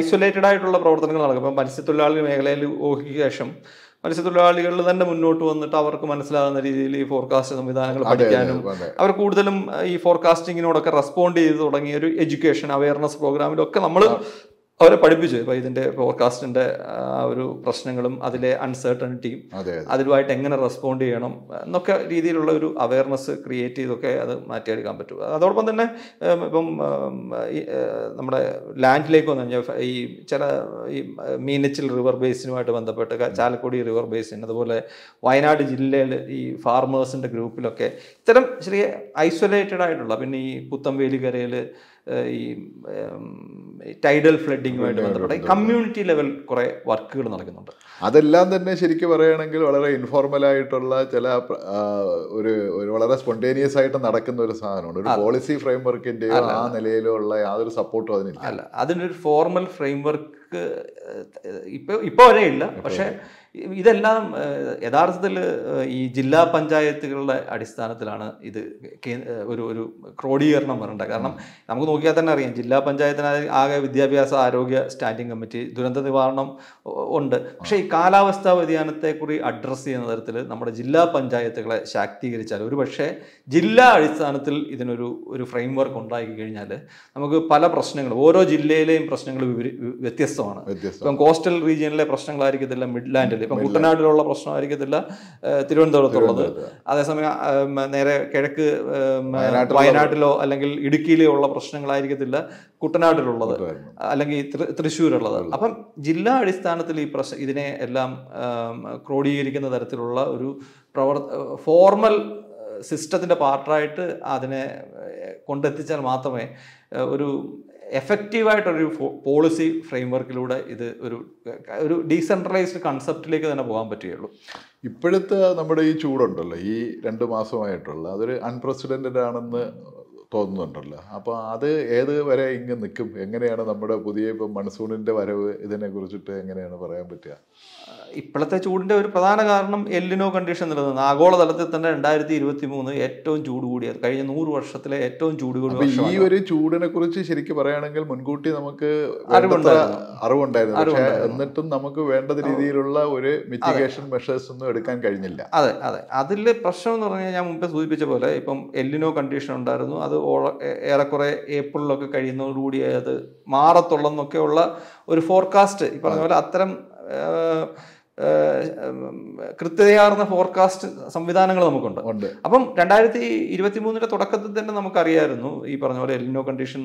ഐസൊലേറ്റഡ് ആയിട്ടുള്ള പ്രവർത്തനങ്ങൾ നടക്കും ഇപ്പം മത്സ്യത്തൊഴിലാളി മേഖലയിൽ ശേഷം മത്സ്യത്തൊഴിലാളികൾ തന്നെ മുന്നോട്ട് വന്നിട്ട് അവർക്ക് മനസ്സിലാകുന്ന രീതിയിൽ ഈ ഫോർകാസ്റ്റ് സംവിധാനങ്ങൾ പഠിക്കാനും അവർ കൂടുതലും ഈ ഫോർകാസ്റ്റിങ്ങിനോടൊക്കെ റെസ്പോണ്ട് ചെയ്ത് തുടങ്ങിയ ഒരു എഡ്യൂക്കേഷൻ അവയർനെസ് പ്രോഗ്രാമിലൊക്കെ നമ്മൾ അവരെ പഠിപ്പിച്ചു ഇപ്പൊ ഇതിന്റെ ഫോർകാസ്റ്റിന്റെ ഒരു പ്രശ്നങ്ങളും അതിലെ അൺസർട്ടനിറ്റിയും അതിലുമായിട്ട് എങ്ങനെ റെസ്പോണ്ട് ചെയ്യണം എന്നൊക്കെ രീതിയിലുള്ള ഒരു അവയർനെസ് ക്രിയേറ്റ് ചെയ്തൊക്കെ അത് മാറ്റിയെടുക്കാൻ പറ്റും അതോടൊപ്പം തന്നെ ഇപ്പം നമ്മുടെ ലാൻഡിലേക്ക് വന്നു കഴിഞ്ഞാൽ ഈ ചില ഈ മീനച്ചിൽ റിവർ ബേസിനുമായിട്ട് ബന്ധപ്പെട്ട് ചാലക്കുടി റിവർ ബേസിൻ അതുപോലെ വയനാട് ജില്ലയിൽ ഈ ഫാർമേഴ്സിന്റെ ഗ്രൂപ്പിലൊക്കെ ഇത്തരം ചെറിയ ഐസൊലേറ്റഡ് ആയിട്ടുള്ള പിന്നെ ഈ പുത്തംവേലിക്കരയിൽ ഈ ടൈഡൽ ഫ്ലഡിങ്ങുമായിട്ട് ബന്ധപ്പെട്ട കമ്മ്യൂണിറ്റി ലെവൽ കുറേ വർക്കുകൾ നടക്കുന്നുണ്ട് അതെല്ലാം തന്നെ ശരിക്കും പറയുകയാണെങ്കിൽ വളരെ ഇൻഫോർമൽ ആയിട്ടുള്ള ചില ഒരു ഒരു വളരെ സ്പോണ്ടേനിയസ് ആയിട്ട് നടക്കുന്ന ഒരു സാധനമാണ് ഒരു പോളിസി ഫ്രെയിംവർക്കിന്റെ ആ നിലയിലുള്ള യാതൊരു സപ്പോർട്ടും അതിനില്ല അല്ല അതിനൊരു ഫോർമൽ ഫ്രെയിംവർക്ക് വർക്ക് ഇപ്പോൾ ഇപ്പോൾ വരെ ഇല്ല പക്ഷേ ഇതെല്ലാം യഥാർത്ഥത്തിൽ ഈ ജില്ലാ പഞ്ചായത്തുകളുടെ അടിസ്ഥാനത്തിലാണ് ഇത് ഒരു ഒരു ക്രോഡീകരണം വരേണ്ടത് കാരണം നമുക്ക് നോക്കിയാൽ തന്നെ അറിയാം ജില്ലാ പഞ്ചായത്തിന് ആകെ വിദ്യാഭ്യാസ ആരോഗ്യ സ്റ്റാൻഡിംഗ് കമ്മിറ്റി ദുരന്ത നിവാരണം ഉണ്ട് പക്ഷേ ഈ കാലാവസ്ഥാ വ്യതിയാനത്തെക്കുറി അഡ്രസ്സ് ചെയ്യുന്ന തരത്തിൽ നമ്മുടെ ജില്ലാ പഞ്ചായത്തുകളെ ശാക്തീകരിച്ചാൽ ഒരു പക്ഷേ ജില്ലാ അടിസ്ഥാനത്തിൽ ഇതിനൊരു ഒരു ഫ്രെയിം വർക്ക് ഉണ്ടാക്കി കഴിഞ്ഞാൽ നമുക്ക് പല പ്രശ്നങ്ങളും ഓരോ ജില്ലയിലെയും പ്രശ്നങ്ങൾ വ്യത്യസ്തമാണ് ഇപ്പം കോസ്റ്റൽ റീജിയനിലെ പ്രശ്നങ്ങളായിരിക്കത്തില്ല ലാൻഡിൽ പ്രശ്നമില്ല ഇപ്പം കുട്ടനാട്ടിലുള്ള പ്രശ്നമായിരിക്കത്തില്ല തിരുവനന്തപുരത്തുള്ളത് അതേസമയം നേരെ കിഴക്ക് വയനാട്ടിലോ അല്ലെങ്കിൽ ഇടുക്കിയിലോ ഉള്ള പ്രശ്നങ്ങളായിരിക്കത്തില്ല കുട്ടനാട്ടിലുള്ളത് അല്ലെങ്കിൽ തൃശ്ശൂരുള്ളത് അപ്പം ജില്ലാ അടിസ്ഥാനത്തിൽ ഈ പ്രശ്ന ഇതിനെ എല്ലാം ക്രോഡീകരിക്കുന്ന തരത്തിലുള്ള ഒരു പ്രവർത്ത ഫോർമൽ സിസ്റ്റത്തിൻ്റെ പാർട്ടായിട്ട് അതിനെ കൊണ്ടെത്തിച്ചാൽ മാത്രമേ ഒരു എഫക്റ്റീവായിട്ടൊരു പോളിസി ഫ്രെയിംവർക്കിലൂടെ ഇത് ഒരു ഒരു ഡീസെൻട്രലൈസ്ഡ് കൺസെപ്റ്റിലേക്ക് തന്നെ പോകാൻ പറ്റുകയുള്ളൂ ഇപ്പോഴത്തെ നമ്മുടെ ഈ ചൂടുണ്ടല്ലോ ഈ രണ്ട് മാസമായിട്ടുള്ള അതൊരു അൺപ്രസിഡൻറ്റഡ് ആണെന്ന് തോന്നുന്നുണ്ടല്ലോ അപ്പോൾ അത് ഏത് വരെ ഇങ്ങനെ നിൽക്കും എങ്ങനെയാണ് നമ്മുടെ പുതിയ ഇപ്പം മൺസൂണിൻ്റെ വരവ് ഇതിനെക്കുറിച്ചിട്ട് എങ്ങനെയാണ് പറയാൻ പറ്റുക ഇപ്പോഴത്തെ ചൂടിൻ്റെ ഒരു പ്രധാന കാരണം എല്ലിനോ കണ്ടീഷൻ നിലനിന്ന് ആഗോളതലത്തിൽ തന്നെ രണ്ടായിരത്തി ഇരുപത്തി മൂന്ന് ഏറ്റവും ചൂട് കൂടിയത് കഴിഞ്ഞ നൂറ് വർഷത്തിലെ ഏറ്റവും ചൂട് കൂടിയ ഈ ഒരു ചൂടിനെ കുറിച്ച് ശരിക്കും പറയുകയാണെങ്കിൽ മുൻകൂട്ടി നമുക്ക് അറിവുണ്ടായിരുന്നു എന്നിട്ടും നമുക്ക് വേണ്ട രീതിയിലുള്ള ഒരു മിറ്റിഗേഷൻ മെഷേഴ്സ് ഒന്നും എടുക്കാൻ കഴിഞ്ഞില്ല അതെ അതെ അതിൽ പ്രശ്നം എന്ന് പറഞ്ഞാൽ ഞാൻ മുമ്പേ സൂചിപ്പിച്ച പോലെ ഇപ്പം എല്ലിനോ കണ്ടീഷൻ ഉണ്ടായിരുന്നു അത് ഏറെക്കുറെ ഏപ്രിലൊക്കെ കഴിയുന്നതോടുകൂടി അത് മാറത്തുള്ളെന്നൊക്കെയുള്ള ഒരു ഫോർകാസ്റ്റ് ഈ പറഞ്ഞ പോലെ അത്തരം കൃത്യതയാർന്ന ഫോർകാസ്റ്റ് സംവിധാനങ്ങൾ നമുക്കുണ്ട് അപ്പം രണ്ടായിരത്തി ഇരുപത്തി മൂന്നിന്റെ തുടക്കത്തിൽ തന്നെ നമുക്കറിയായിരുന്നു ഈ പറഞ്ഞ പോലെ എല്ലിനോ കണ്ടീഷൻ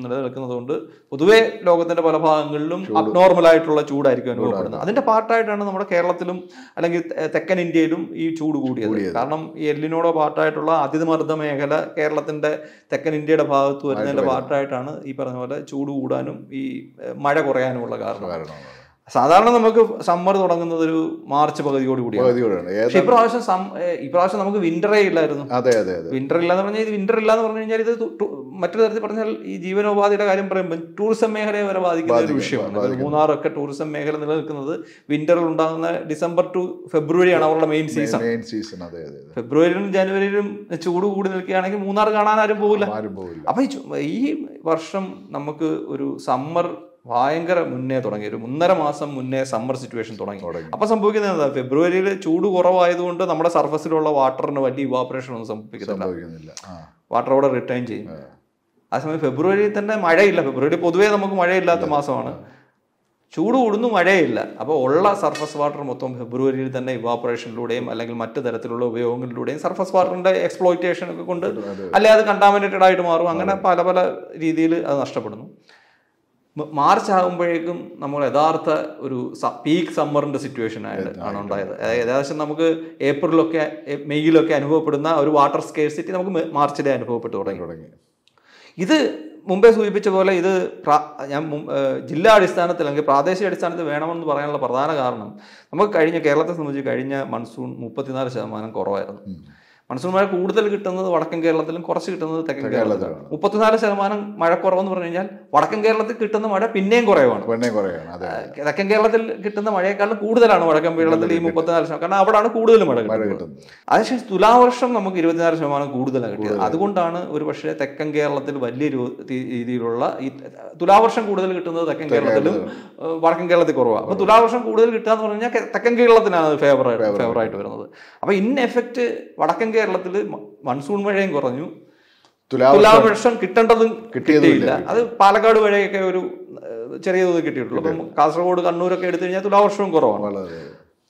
കൊണ്ട് പൊതുവെ ലോകത്തിന്റെ പല ഭാഗങ്ങളിലും അബ്നോർമൽ ആയിട്ടുള്ള ചൂടായിരിക്കും അനുഭവപ്പെടുന്നത് അതിന്റെ പാർട്ടായിട്ടാണ് നമ്മുടെ കേരളത്തിലും അല്ലെങ്കിൽ തെക്കൻ ഇന്ത്യയിലും ഈ ചൂട് കൂടിയത് കാരണം ഈ എല്ലിനോടെ പാർട്ടായിട്ടുള്ള അതിമർദ്ദ മേഖല കേരളത്തിന്റെ തെക്കൻ ഇന്ത്യയുടെ ഭാഗത്ത് വരുന്നതിന്റെ പാർട്ടായിട്ടാണ് ഈ പറഞ്ഞ പോലെ ചൂട് കൂടാനും ഈ മഴ കുറയാനുമുള്ള കാരണം സാധാരണ നമുക്ക് സമ്മർ തുടങ്ങുന്നത് ഒരു മാർച്ച് പകുതിയോട് കൂടിയാണ് ഇപ്രാവശ്യം ഇപ്രാവശ്യം നമുക്ക് വിന്ററേ ഇല്ലായിരുന്നു അതെ അതെ വിന്റർ ഇല്ലാന്ന് പറഞ്ഞാൽ ഇത് വിന്റർ ഇല്ലാന്ന് പറഞ്ഞു കഴിഞ്ഞാൽ ഇത് മറ്റൊരു തരത്തിൽ പറഞ്ഞാൽ ഈ ജീവനോപാധിയുടെ കാര്യം പറയുമ്പോൾ ടൂറിസം മേഖലയെ വരെ ബാധിക്കുന്ന ഒരു വിഷയമാണ് മൂന്നാറൊക്കെ ടൂറിസം മേഖല നിലനിൽക്കുന്നത് വിന്ററിൽ ഉണ്ടാകുന്ന ഡിസംബർ ടു ഫെബ്രുവരിയാണ് അവരുടെ മെയിൻ സീസൺ മെയിൻ സീസൺ അതെ അതെ ഫെബ്രുവരിയിലും ജനുവരിയിലും ചൂട് കൂടി നിൽക്കുകയാണെങ്കിൽ മൂന്നാർ കാണാൻ ആരും പോകില്ല അപ്പൊ ഈ വർഷം നമുക്ക് ഒരു സമ്മർ ഭയങ്കര മുന്നേ തുടങ്ങി ഒരു ഒന്നര മാസം മുന്നേ സമ്മർ സിറ്റുവേഷൻ തുടങ്ങി അപ്പൊ സംഭവിക്കുന്നത് എന്താ ഫെബ്രുവരിയിൽ ചൂട് കുറവായതുകൊണ്ട് നമ്മുടെ സർഫസിലുള്ള വാട്ടറിന് വലിയ ഇവാപറേഷൻ ഒന്നും സംഭവിക്കുന്നില്ല വാട്ടർ അവിടെ റിട്ടേൺ ചെയ്യും സമയം ഫെബ്രുവരിയിൽ തന്നെ മഴയില്ല ഫെബ്രുവരി പൊതുവേ നമുക്ക് മഴയില്ലാത്ത മാസമാണ് ചൂട് കൂടുന്നു മഴയില്ല അപ്പോൾ ഉള്ള സർഫസ് വാട്ടർ മൊത്തം ഫെബ്രുവരിയിൽ തന്നെ ഇവാപറേഷനിലൂടെയും അല്ലെങ്കിൽ മറ്റു തരത്തിലുള്ള ഉപയോഗങ്ങളിലൂടെയും സർഫസ് വാട്ടറിന്റെ എക്സ്പ്ലോയിറ്റേഷൻ ഒക്കെ കൊണ്ട് അല്ലെ അത് കണ്ടാമിനേറ്റഡ് ആയിട്ട് മാറും അങ്ങനെ പല പല രീതിയിൽ അത് നഷ്ടപ്പെടുന്നു മാർച്ച് ആകുമ്പോഴേക്കും നമ്മൾ യഥാർത്ഥ ഒരു പീക്ക് സമ്മറിന്റെ സിറ്റുവേഷൻ ആയിട്ട് ആണ് ഉണ്ടായത് ഏകദേശം നമുക്ക് ഏപ്രിലൊക്കെ മെയ്യിലൊക്കെ അനുഭവപ്പെടുന്ന ഒരു വാട്ടർ സ്കേഴ്സിറ്റി നമുക്ക് മാർച്ചിലെ അനുഭവപ്പെട്ടു തുടങ്ങി തുടങ്ങി ഇത് മുമ്പേ സൂചിപ്പിച്ച പോലെ ഇത് ഞാൻ ജില്ലാ അടിസ്ഥാനത്തിൽ അല്ലെങ്കിൽ പ്രാദേശിക അടിസ്ഥാനത്തിൽ വേണമെന്ന് പറയാനുള്ള പ്രധാന കാരണം നമുക്ക് കഴിഞ്ഞ കേരളത്തെ സംബന്ധിച്ച് കഴിഞ്ഞ മൺസൂൺ മുപ്പത്തിനാല് ശതമാനം കുറവായിരുന്നു മഴ കൂടുതൽ കിട്ടുന്നത് വടക്കൻ കേരളത്തിലും കുറച്ച് കിട്ടുന്നത് തെക്കൻ കേരളത്തിലും മുപ്പത്തിനാല് ശതമാനം മഴക്കുറവെന്ന് പറഞ്ഞു കഴിഞ്ഞാൽ വടക്കൻ കേരളത്തിൽ കിട്ടുന്ന മഴ പിന്നെയും കുറവാണ് തെക്കൻ കേരളത്തിൽ കിട്ടുന്ന മഴയെക്കാളും കൂടുതലാണ് വടക്കൻ കേരളത്തിൽ ഈ മുപ്പത്തിനാല് ശതമാനം കാരണം അവിടെയാണ് കൂടുതൽ മഴ കിട്ടുന്നത് അതിനുശേഷം തുലാവർഷം നമുക്ക് ഇരുപത്തിനാല് ശതമാനം കൂടുതലാണ് കിട്ടിയത് അതുകൊണ്ടാണ് ഒരു പക്ഷേ തെക്കൻ കേരളത്തിൽ വലിയ രീതിയിലുള്ള ഈ തുലാവർഷം കൂടുതൽ കിട്ടുന്നത് തെക്കൻ കേരളത്തിലും വടക്കൻ കേരളത്തിൽ കുറവാണ് അപ്പൊ തുലാവർഷം കൂടുതൽ കിട്ടുക എന്ന് പറഞ്ഞാൽ തെക്കൻ കേരളത്തിനാണ് ഫേവറായിട്ട് ഫേവറായിട്ട് വരുന്നത് അപ്പൊ ഇൻ എഫക്റ്റ് വടക്കൻ കേരളത്തിൽ മൺസൂൺ മഴയും കുറഞ്ഞു തുലാവർഷം കിട്ടേണ്ടതും കിട്ടിയില്ല അത് പാലക്കാട് വഴിയൊക്കെ ഒരു ചെറിയ തോതിൽ കിട്ടിയിട്ടുള്ളൂ അപ്പം കാസർഗോഡ് കണ്ണൂരൊക്കെ എടുത്തു കഴിഞ്ഞാൽ തുലാവർഷവും കുറവാണ്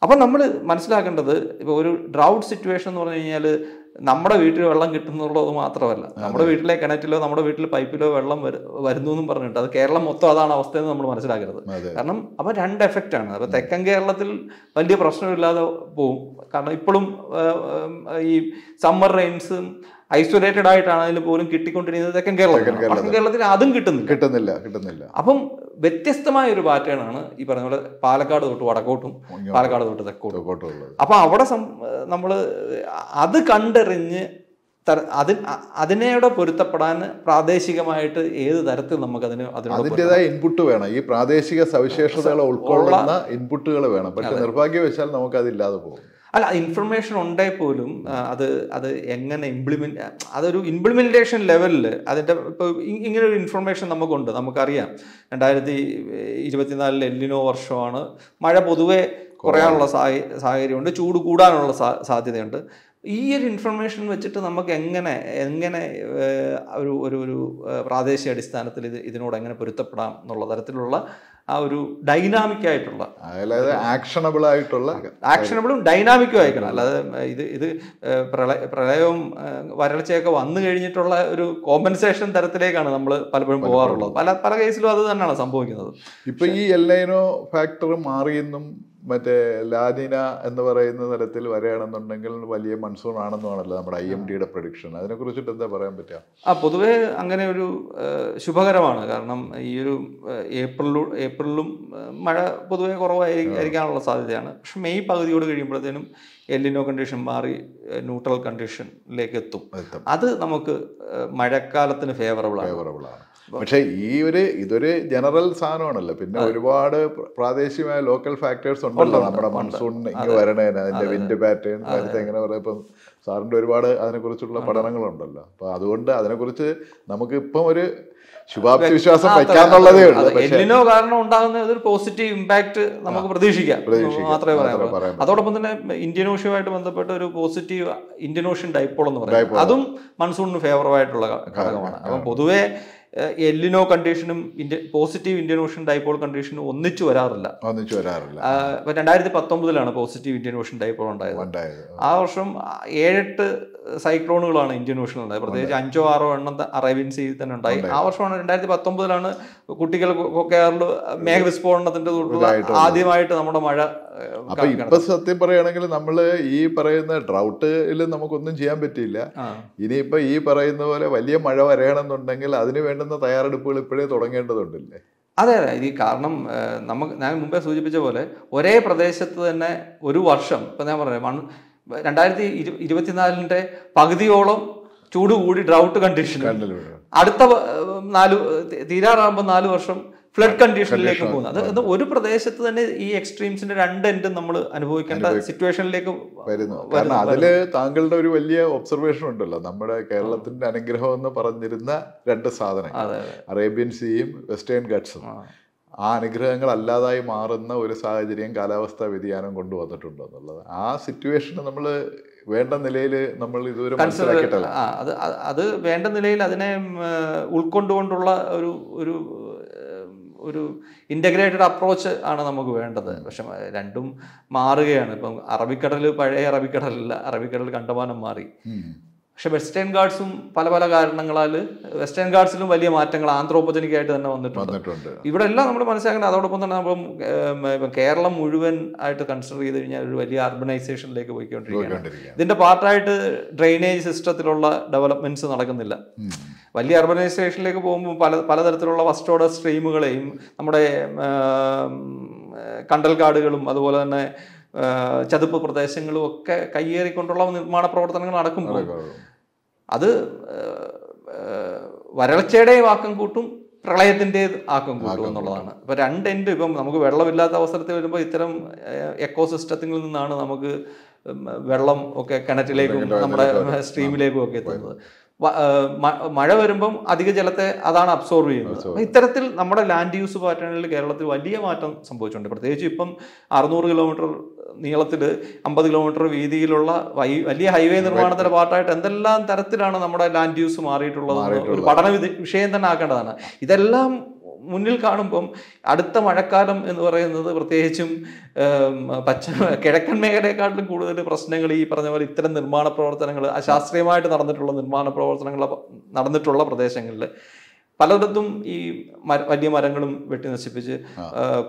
അപ്പം നമ്മൾ മനസ്സിലാക്കേണ്ടത് ഇപ്പോൾ ഒരു ഡ്രൗട്ട് സിറ്റുവേഷൻ എന്ന് പറഞ്ഞു കഴിഞ്ഞാൽ നമ്മുടെ വീട്ടിൽ വെള്ളം കിട്ടുന്നുള്ളത് മാത്രമല്ല നമ്മുടെ വീട്ടിലെ കിണറ്റിലോ നമ്മുടെ വീട്ടിൽ പൈപ്പിലോ വെള്ളം വരുന്നു എന്നും പറഞ്ഞിട്ട് അത് കേരളം മൊത്തം അതാണ് അവസ്ഥയെന്ന് നമ്മൾ മനസ്സിലാക്കരുത് കാരണം അപ്പം രണ്ട് എഫക്റ്റാണ് അപ്പോൾ തെക്കൻ കേരളത്തിൽ വലിയ പ്രശ്നമില്ലാതെ പോവും കാരണം ഇപ്പോഴും ഈ സമ്മർ റെയിൻസും ഐസൊലേറ്റഡ് ആയിട്ടാണെങ്കിലും പോലും കിട്ടിക്കൊണ്ടിരിക്കുന്നത് തെക്കൻ കേരളത്തിൽ കേരളത്തിൽ അതും കിട്ടുന്നില്ല കിട്ടുന്നില്ല കിട്ടുന്നില്ല അപ്പം വ്യത്യസ്തമായ ഒരു പാറ്റേൺ ആണ് ഈ പറഞ്ഞ പോലെ പാലക്കാട് തൊട്ട് വടക്കോട്ടും പാലക്കാട് തൊട്ട് തെക്കോട്ടും അപ്പൊ അവിടെ നമ്മൾ അത് കണ്ടെറിഞ്ഞ് അത് അതിനോട് പൊരുത്തപ്പെടാൻ പ്രാദേശികമായിട്ട് ഏത് തരത്തിൽ നമുക്ക് അതിന് അതിൻ്റെതായ ഇൻപുട്ട് വേണം ഈ പ്രാദേശിക സവിശേഷതകളെ ഉൾക്കൊള്ളുന്ന ഇൻപുട്ടുകൾ വേണം പക്ഷെ നിർഭാഗ്യവശാൽ നമുക്കതില്ലാതെ പോകും അല്ല ഇൻഫർമേഷൻ ഉണ്ടായി പോലും അത് അത് എങ്ങനെ ഇംപ്ലിമെൻറ്റ് അതൊരു ഇംപ്ലിമെൻറ്റേഷൻ ലെവലിൽ അതിൻ്റെ ഇപ്പോൾ ഇങ്ങനെ ഒരു ഇൻഫർമേഷൻ നമുക്കുണ്ട് നമുക്കറിയാം രണ്ടായിരത്തി ഇരുപത്തിനാലിൽ എല്ലിനോ വർഷമാണ് മഴ പൊതുവെ കുറയാനുള്ള സാഹചര്യമുണ്ട് ചൂട് കൂടാനുള്ള സാധ്യതയുണ്ട് ഈ ഒരു ഇൻഫർമേഷൻ വെച്ചിട്ട് നമുക്ക് എങ്ങനെ എങ്ങനെ ഒരു ഒരു പ്രാദേശിക അടിസ്ഥാനത്തിൽ ഇത് ഇതിനോട് എങ്ങനെ പൊരുത്തപ്പെടാം എന്നുള്ള തരത്തിലുള്ള ആ ഒരു ഡൈനാമിക് ആയിട്ടുള്ള അതായത് ആക്ഷണബിൾ ആയിട്ടുള്ള ആക്ഷണബിളും ഡൈനാമിക്കും ആയിക്കണം അല്ലാതെ ഇത് ഇത് പ്രളയ പ്രളയവും വരൾച്ചയൊക്കെ വന്നു കഴിഞ്ഞിട്ടുള്ള ഒരു കോമ്പൻസേഷൻ തരത്തിലേക്കാണ് നമ്മൾ പലപ്പോഴും പോകാറുള്ളത് പല പല കേസിലും അത് തന്നെയാണ് സംഭവിക്കുന്നത് ഇപ്പൊ ഈ എല്ലൈനോ ഫാക്ടർ മാറിയെന്നും മറ്റേ ലാദിന എന്ന് പറയുന്ന തരത്തിൽ വരെയാണെന്നുണ്ടെങ്കിൽ വലിയ മൺസൂൺ ആണെന്നാണല്ലോ നമ്മുടെ ഐ എം ഡിയുടെ പ്രൊഡിക്ഷൻ അതിനെ കുറിച്ചിട്ട് എന്താ പറയാൻ പറ്റുക ആ പൊതുവേ അങ്ങനെ ഒരു ശുഭകരമാണ് കാരണം ഈ ഒരു ഏപ്രിലു ഏപ്രിലും മഴ പൊതുവേ കുറവായിരിക്കാനുള്ള സാധ്യതയാണ് പക്ഷെ മെയ് പകുതിയോട് കഴിയുമ്പോഴത്തേനും എല്ലിനോ കണ്ടീഷൻ മാറി ന്യൂട്രൽ കണ്ടീഷനിലേക്ക് എത്തും അത് നമുക്ക് മഴക്കാലത്തിന് ഫേവറബിൾ ഫേവറബിൾ ആണ് പക്ഷേ ഈ ഒരു ഇതൊരു ജനറൽ സാധനമാണല്ലോ പിന്നെ ഒരുപാട് പ്രാദേശികമായ ലോക്കൽ ഫാക്ടേഴ്സ് ഉണ്ടല്ലോ നമ്മുടെ മൺസൂൺ ഇങ്ങനെ വരണേന് അതിന്റെ വിൻഡ് പാറ്റേൺ കാര്യത്തെ എങ്ങനെ പറയാം ഇപ്പം സാറിന്റെ ഒരുപാട് അതിനെക്കുറിച്ചുള്ള പഠനങ്ങളുണ്ടല്ലോ അപ്പൊ അതുകൊണ്ട് അതിനെക്കുറിച്ച് നമുക്ക് ഇപ്പം ഒരു ശുഭാപ്തി വിശ്വാസം വയ്ക്കാന്നുള്ളതേ ഉള്ളൂ കാരണം ഉണ്ടാകുന്ന ഒരു പോസിറ്റീവ് ഇമ്പാക്ട് നമുക്ക് പ്രതീക്ഷിക്കാം മാത്രമേ പറയാൻ അതോടൊപ്പം തന്നെ ഇന്ത്യൻ ഓഷ്യമായിട്ട് ബന്ധപ്പെട്ട ഒരു പോസിറ്റീവ് ഇന്ത്യൻ ഓഷ്യൻ ഡൈപ്പോൾ എന്ന് പറയുന്നത് അതും മൺസൂണിന് ഫേവറായിട്ടുള്ള ഘടകമാണ് അപ്പം പൊതുവേ എല്ലിനോ കണ്ടീഷനും India positive Indian Ocean dipole കണ്ടീഷനും ഒന്നിച്ചു വരാറില്ല ഒന്നിച്ചു വരാറില്ല രണ്ടായിരത്തി പത്തൊമ്പതിലാണ് പോസിറ്റീവ് ഇന്ത്യൻ ഓഷൻ ഡൈപോൾ ഉണ്ടായത് ആ വർഷം ഏഴെട്ട് സൈക്ലോണുകളാണ് ഇന്ത്യൻ ഓഷനിൽ ഉണ്ടായത് പ്രത്യേകിച്ച് അഞ്ചോ ആറോ എണ്ണം അറേബ്യൻ സീ തന്നെ ഉണ്ടായി ആ വർഷമാണ് രണ്ടായിരത്തി പത്തൊമ്പതിലാണ് കുട്ടികൾ കേരള മേഘവിസ്ഫോടനത്തിന്റെ വിസ്ഫോടനത്തിന്റെ ആദ്യമായിട്ട് നമ്മുടെ മഴ അപ്പൊ ഇപ്പൊ സത്യം പറയുകയാണെങ്കിൽ നമ്മൾ ഈ പറയുന്ന ഡ്രൗട്ടിൽ നമുക്കൊന്നും ചെയ്യാൻ പറ്റിയില്ല ഇനിയിപ്പോ ഈ പറയുന്ന പോലെ വലിയ മഴ വരയണമെന്നുണ്ടെങ്കിൽ അതിന് വേണ്ടുന്ന തയ്യാറെടുപ്പുകൾ ഇപ്പോഴേ തുടങ്ങേണ്ടതുണ്ടല്ലേ അതെ അതെ ഇത് കാരണം നമുക്ക് ഞാൻ മുമ്പേ സൂചിപ്പിച്ച പോലെ ഒരേ പ്രദേശത്ത് തന്നെ ഒരു വർഷം ഇപ്പം ഞാൻ പറഞ്ഞു രണ്ടായിരത്തി ഇരു ഇരുപത്തിനാലിൻ്റെ പകുതിയോളം ചൂട് കൂടി ഡ്രൗട്ട് കണ്ടീഷൻ അടുത്ത നാല് തീരാറാകുമ്പോൾ നാല് വർഷം ഫ്ലഡ് കണ്ടീഷനിലേക്ക് പോകുന്നത് അത് ഒരു പ്രദേശത്ത് തന്നെ ഈ എക്സ്ട്രീംസിന്റെ രണ്ട് എൻഡും നമ്മൾ അനുഭവിക്കേണ്ട സിറ്റുവേഷനിലേക്ക് വരുന്നു കാരണം അതില് താങ്കളുടെ ഒരു വലിയ ഒബ്സർവേഷൻ ഉണ്ടല്ലോ നമ്മുടെ കേരളത്തിന്റെ അനുഗ്രഹം എന്ന് പറഞ്ഞിരുന്ന രണ്ട് സാധനങ്ങൾ അറേബ്യൻ സീയും വെസ്റ്റേൺ ഗട്ട്സും ആ അനുഗ്രഹങ്ങൾ അല്ലാതായി മാറുന്ന ഒരു സാഹചര്യം കാലാവസ്ഥാ വ്യതിയാനം കൊണ്ടുവന്നിട്ടുണ്ട് എന്നുള്ളത് ആ സിറ്റുവേഷൻ നമ്മൾ വേണ്ട നിലയിൽ നമ്മൾ ഇതുവരെ മനസ്സിലാക്കിയിട്ടല്ല അത് അത് വേണ്ട നിലയിൽ അതിനെ ഉൾക്കൊണ്ടുകൊണ്ടുള്ള ഒരു ഒരു ഒരു ഇൻ്റഗ്രേറ്റഡ് അപ്രോച്ച് ആണ് നമുക്ക് വേണ്ടത് പക്ഷെ രണ്ടും മാറുകയാണ് ഇപ്പം അറബിക്കടൽ പഴയ അറബിക്കടലല്ല അറബിക്കടൽ കണ്ടമാനം മാറി പക്ഷെ വെസ്റ്റേൺ ഗാർഡ്സും പല പല കാരണങ്ങളാൽ വെസ്റ്റേൺ ഗാർഡ്സിലും വലിയ മാറ്റങ്ങൾ ആയിട്ട് തന്നെ വന്നിട്ടുണ്ട് ഇവിടെ എല്ലാം നമ്മൾ മനസ്സിലാക്കേണ്ടത് അതോടൊപ്പം തന്നെ നമ്മൾ കേരളം മുഴുവൻ ആയിട്ട് കൺസിഡർ ചെയ്ത് കഴിഞ്ഞാൽ ഒരു വലിയ അർബനൈസേഷനിലേക്ക് പോയിക്കൊണ്ടിരിക്കുകയാണ് ഇതിന്റെ പാർട്ടായിട്ട് ഡ്രെയിനേജ് സിസ്റ്റത്തിലുള്ള ഡെവലപ്മെന്റ്സ് നടക്കുന്നില്ല വലിയ അർബനൈസേഷനിലേക്ക് പോകുമ്പോൾ പല പലതരത്തിലുള്ള ഫസ്റ്റ് ഓർഡർ സ്ട്രീമുകളെയും നമ്മുടെ കണ്ടൽ കാടുകളും അതുപോലെ തന്നെ ചതുപ്പ് പ്രദേശങ്ങളും ഒക്കെ കയ്യേറിക്കൊണ്ടുള്ള നിർമ്മാണ പ്രവർത്തനങ്ങൾ നടക്കുമ്പോൾ അത് വരൾച്ചയുടെ ആക്കം കൂട്ടും പ്രളയത്തിൻ്റെ ആക്കം കൂട്ടും എന്നുള്ളതാണ് ഇപ്പം രണ്ട് ഇപ്പം നമുക്ക് വെള്ളമില്ലാത്ത അവസരത്തിൽ വരുമ്പോൾ ഇത്തരം എക്കോസിസ്റ്റത്തിൽ നിന്നാണ് നമുക്ക് വെള്ളം ഒക്കെ കിണറ്റിലേക്കും നമ്മുടെ സ്ട്രീമിലേക്കും ഒക്കെ എത്തുന്നത് മഴ വരുമ്പം അധിക ജലത്തെ അതാണ് അബ്സോർവ് ചെയ്യുന്നത് ഇത്തരത്തിൽ നമ്മുടെ ലാൻഡ് യൂസ് പാറ്റേണിൽ കേരളത്തിൽ വലിയ മാറ്റം സംഭവിച്ചിട്ടുണ്ട് പ്രത്യേകിച്ച് ഇപ്പം അറുന്നൂറ് കിലോമീറ്റർ നീളത്തിൽ അമ്പത് കിലോമീറ്റർ വീതിയിലുള്ള വലിയ ഹൈവേ നിർമ്മാണത്തിന്റെ പാർട്ടായിട്ട് എന്തെല്ലാം തരത്തിലാണ് നമ്മുടെ ലാൻഡ് യൂസ് മാറിയിട്ടുള്ളത് ഒരു പഠന വിഷയം തന്നെ ആക്കേണ്ടതാണ് ഇതെല്ലാം മുന്നിൽ കാണുമ്പം അടുത്ത മഴക്കാലം എന്ന് പറയുന്നത് പ്രത്യേകിച്ചും പച്ച കിഴക്കൻ മേഖലയെക്കാട്ടിലും കൂടുതൽ പ്രശ്നങ്ങൾ ഈ പറഞ്ഞ പോലെ ഇത്തരം നിർമ്മാണ പ്രവർത്തനങ്ങൾ അശാസ്ത്രീയമായിട്ട് നടന്നിട്ടുള്ള നിർമ്മാണ പ്രവർത്തനങ്ങൾ നടന്നിട്ടുള്ള പ്രദേശങ്ങളിൽ പലയിടത്തും ഈ വലിയ മരങ്ങളും വെട്ടി നശിപ്പിച്ച്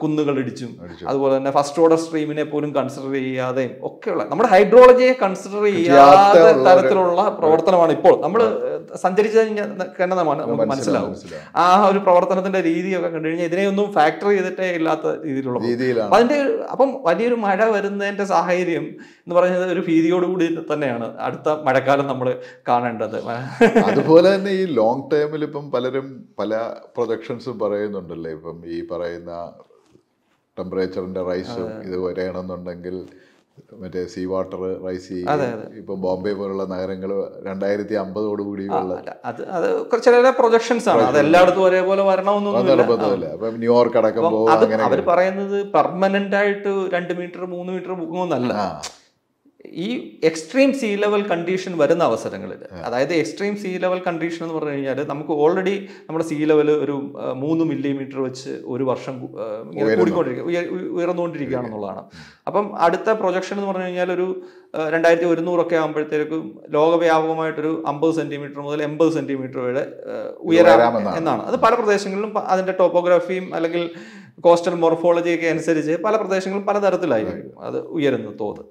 കുന്നുകൾ ഇടിച്ചും അതുപോലെ തന്നെ ഫസ്റ്റ് ഓർഡർ സ്ട്രീമിനെ പോലും കൺസിഡർ ചെയ്യാതെയും ഒക്കെയുള്ള നമ്മുടെ ഹൈഡ്രോളജിയെ കൺസിഡർ ചെയ്യാത്ത തരത്തിലുള്ള പ്രവർത്തനമാണ് ഇപ്പോൾ നമ്മൾ സഞ്ചരിച്ചത് കണ്ടതാണ് നമുക്ക് മനസ്സിലാവും ആ ഒരു പ്രവർത്തനത്തിന്റെ രീതിയൊക്കെ കണ്ടു കഴിഞ്ഞാൽ ഇതിനെയൊന്നും ഫാക്ടർ ചെയ്തിട്ടേ ഇല്ലാത്ത രീതിയിലുള്ള രീതിയിലാണ് അതിന്റെ അപ്പം വലിയൊരു മഴ വരുന്നതിന്റെ സാഹചര്യം എന്ന് പറയുന്നത് ഒരു ഭീതിയോടുകൂടി തന്നെയാണ് അടുത്ത മഴക്കാലം നമ്മൾ കാണേണ്ടത് അതുപോലെ തന്നെ ഈ ലോങ് ടൈമിൽ ഇപ്പം പലരും പല പ്രൊജക്ഷൻസും പറയുന്നുണ്ടല്ലേ ഇപ്പം ഈ പറയുന്ന ടെമ്പറേച്ചറിന്റെ റൈസും ഇത് വരെയണമെന്നുണ്ടെങ്കിൽ മറ്റേ സീ വാട്ടർ റൈസ് ഇപ്പൊ ബോംബെ പോലുള്ള നഗരങ്ങൾ രണ്ടായിരത്തി അമ്പതോട് കൂടി അത് അത് പ്രൊജക്ഷൻസ് ആണ് അത് എല്ലായിടത്തും ഒരേപോലെ വരണമെന്നൊന്നുമില്ല അപ്പൊ ന്യൂയോർക്ക് അടക്കം അവർ പറയുന്നത് പെർമനന്റ് ആയിട്ട് രണ്ട് മീറ്റർ മൂന്ന് മീറ്റർ പൊങ്ങുമെന്നല്ല ഈ എക്സ്ട്രീം സീ ലെവൽ കണ്ടീഷൻ വരുന്ന അവസരങ്ങളിൽ അതായത് എക്സ്ട്രീം സീ ലെവൽ കണ്ടീഷൻ എന്ന് പറഞ്ഞു കഴിഞ്ഞാൽ നമുക്ക് ഓൾറെഡി നമ്മുടെ സീ ലെവൽ ഒരു മൂന്ന് മില്ലിമീറ്റർ വെച്ച് ഒരു വർഷം കൂടിക്കൊണ്ടിരിക്കുക ഉയർന്നുകൊണ്ടിരിക്കുകയാണെന്നുള്ളതാണ് അപ്പം അടുത്ത പ്രൊജക്ഷൻ എന്ന് പറഞ്ഞു കഴിഞ്ഞാൽ ഒരു രണ്ടായിരത്തി ഒരുന്നൂറൊക്കെ ആകുമ്പോഴത്തേക്കും ലോകവ്യാപകമായിട്ടൊരു അമ്പത് സെന്റിമീറ്റർ മുതൽ എൺപത് സെന്റിമീറ്റർ വരെ ഉയരാം എന്നാണ് അത് പല പ്രദേശങ്ങളിലും അതിന്റെ ടോപ്പോഗ്രാഫിയും അല്ലെങ്കിൽ കോസ്റ്റൽ മോർഫോളജിയൊക്കെ അനുസരിച്ച് പല പ്രദേശങ്ങളും പലതരത്തിലായിരിക്കും അത് ഉയരുന്ന തോത്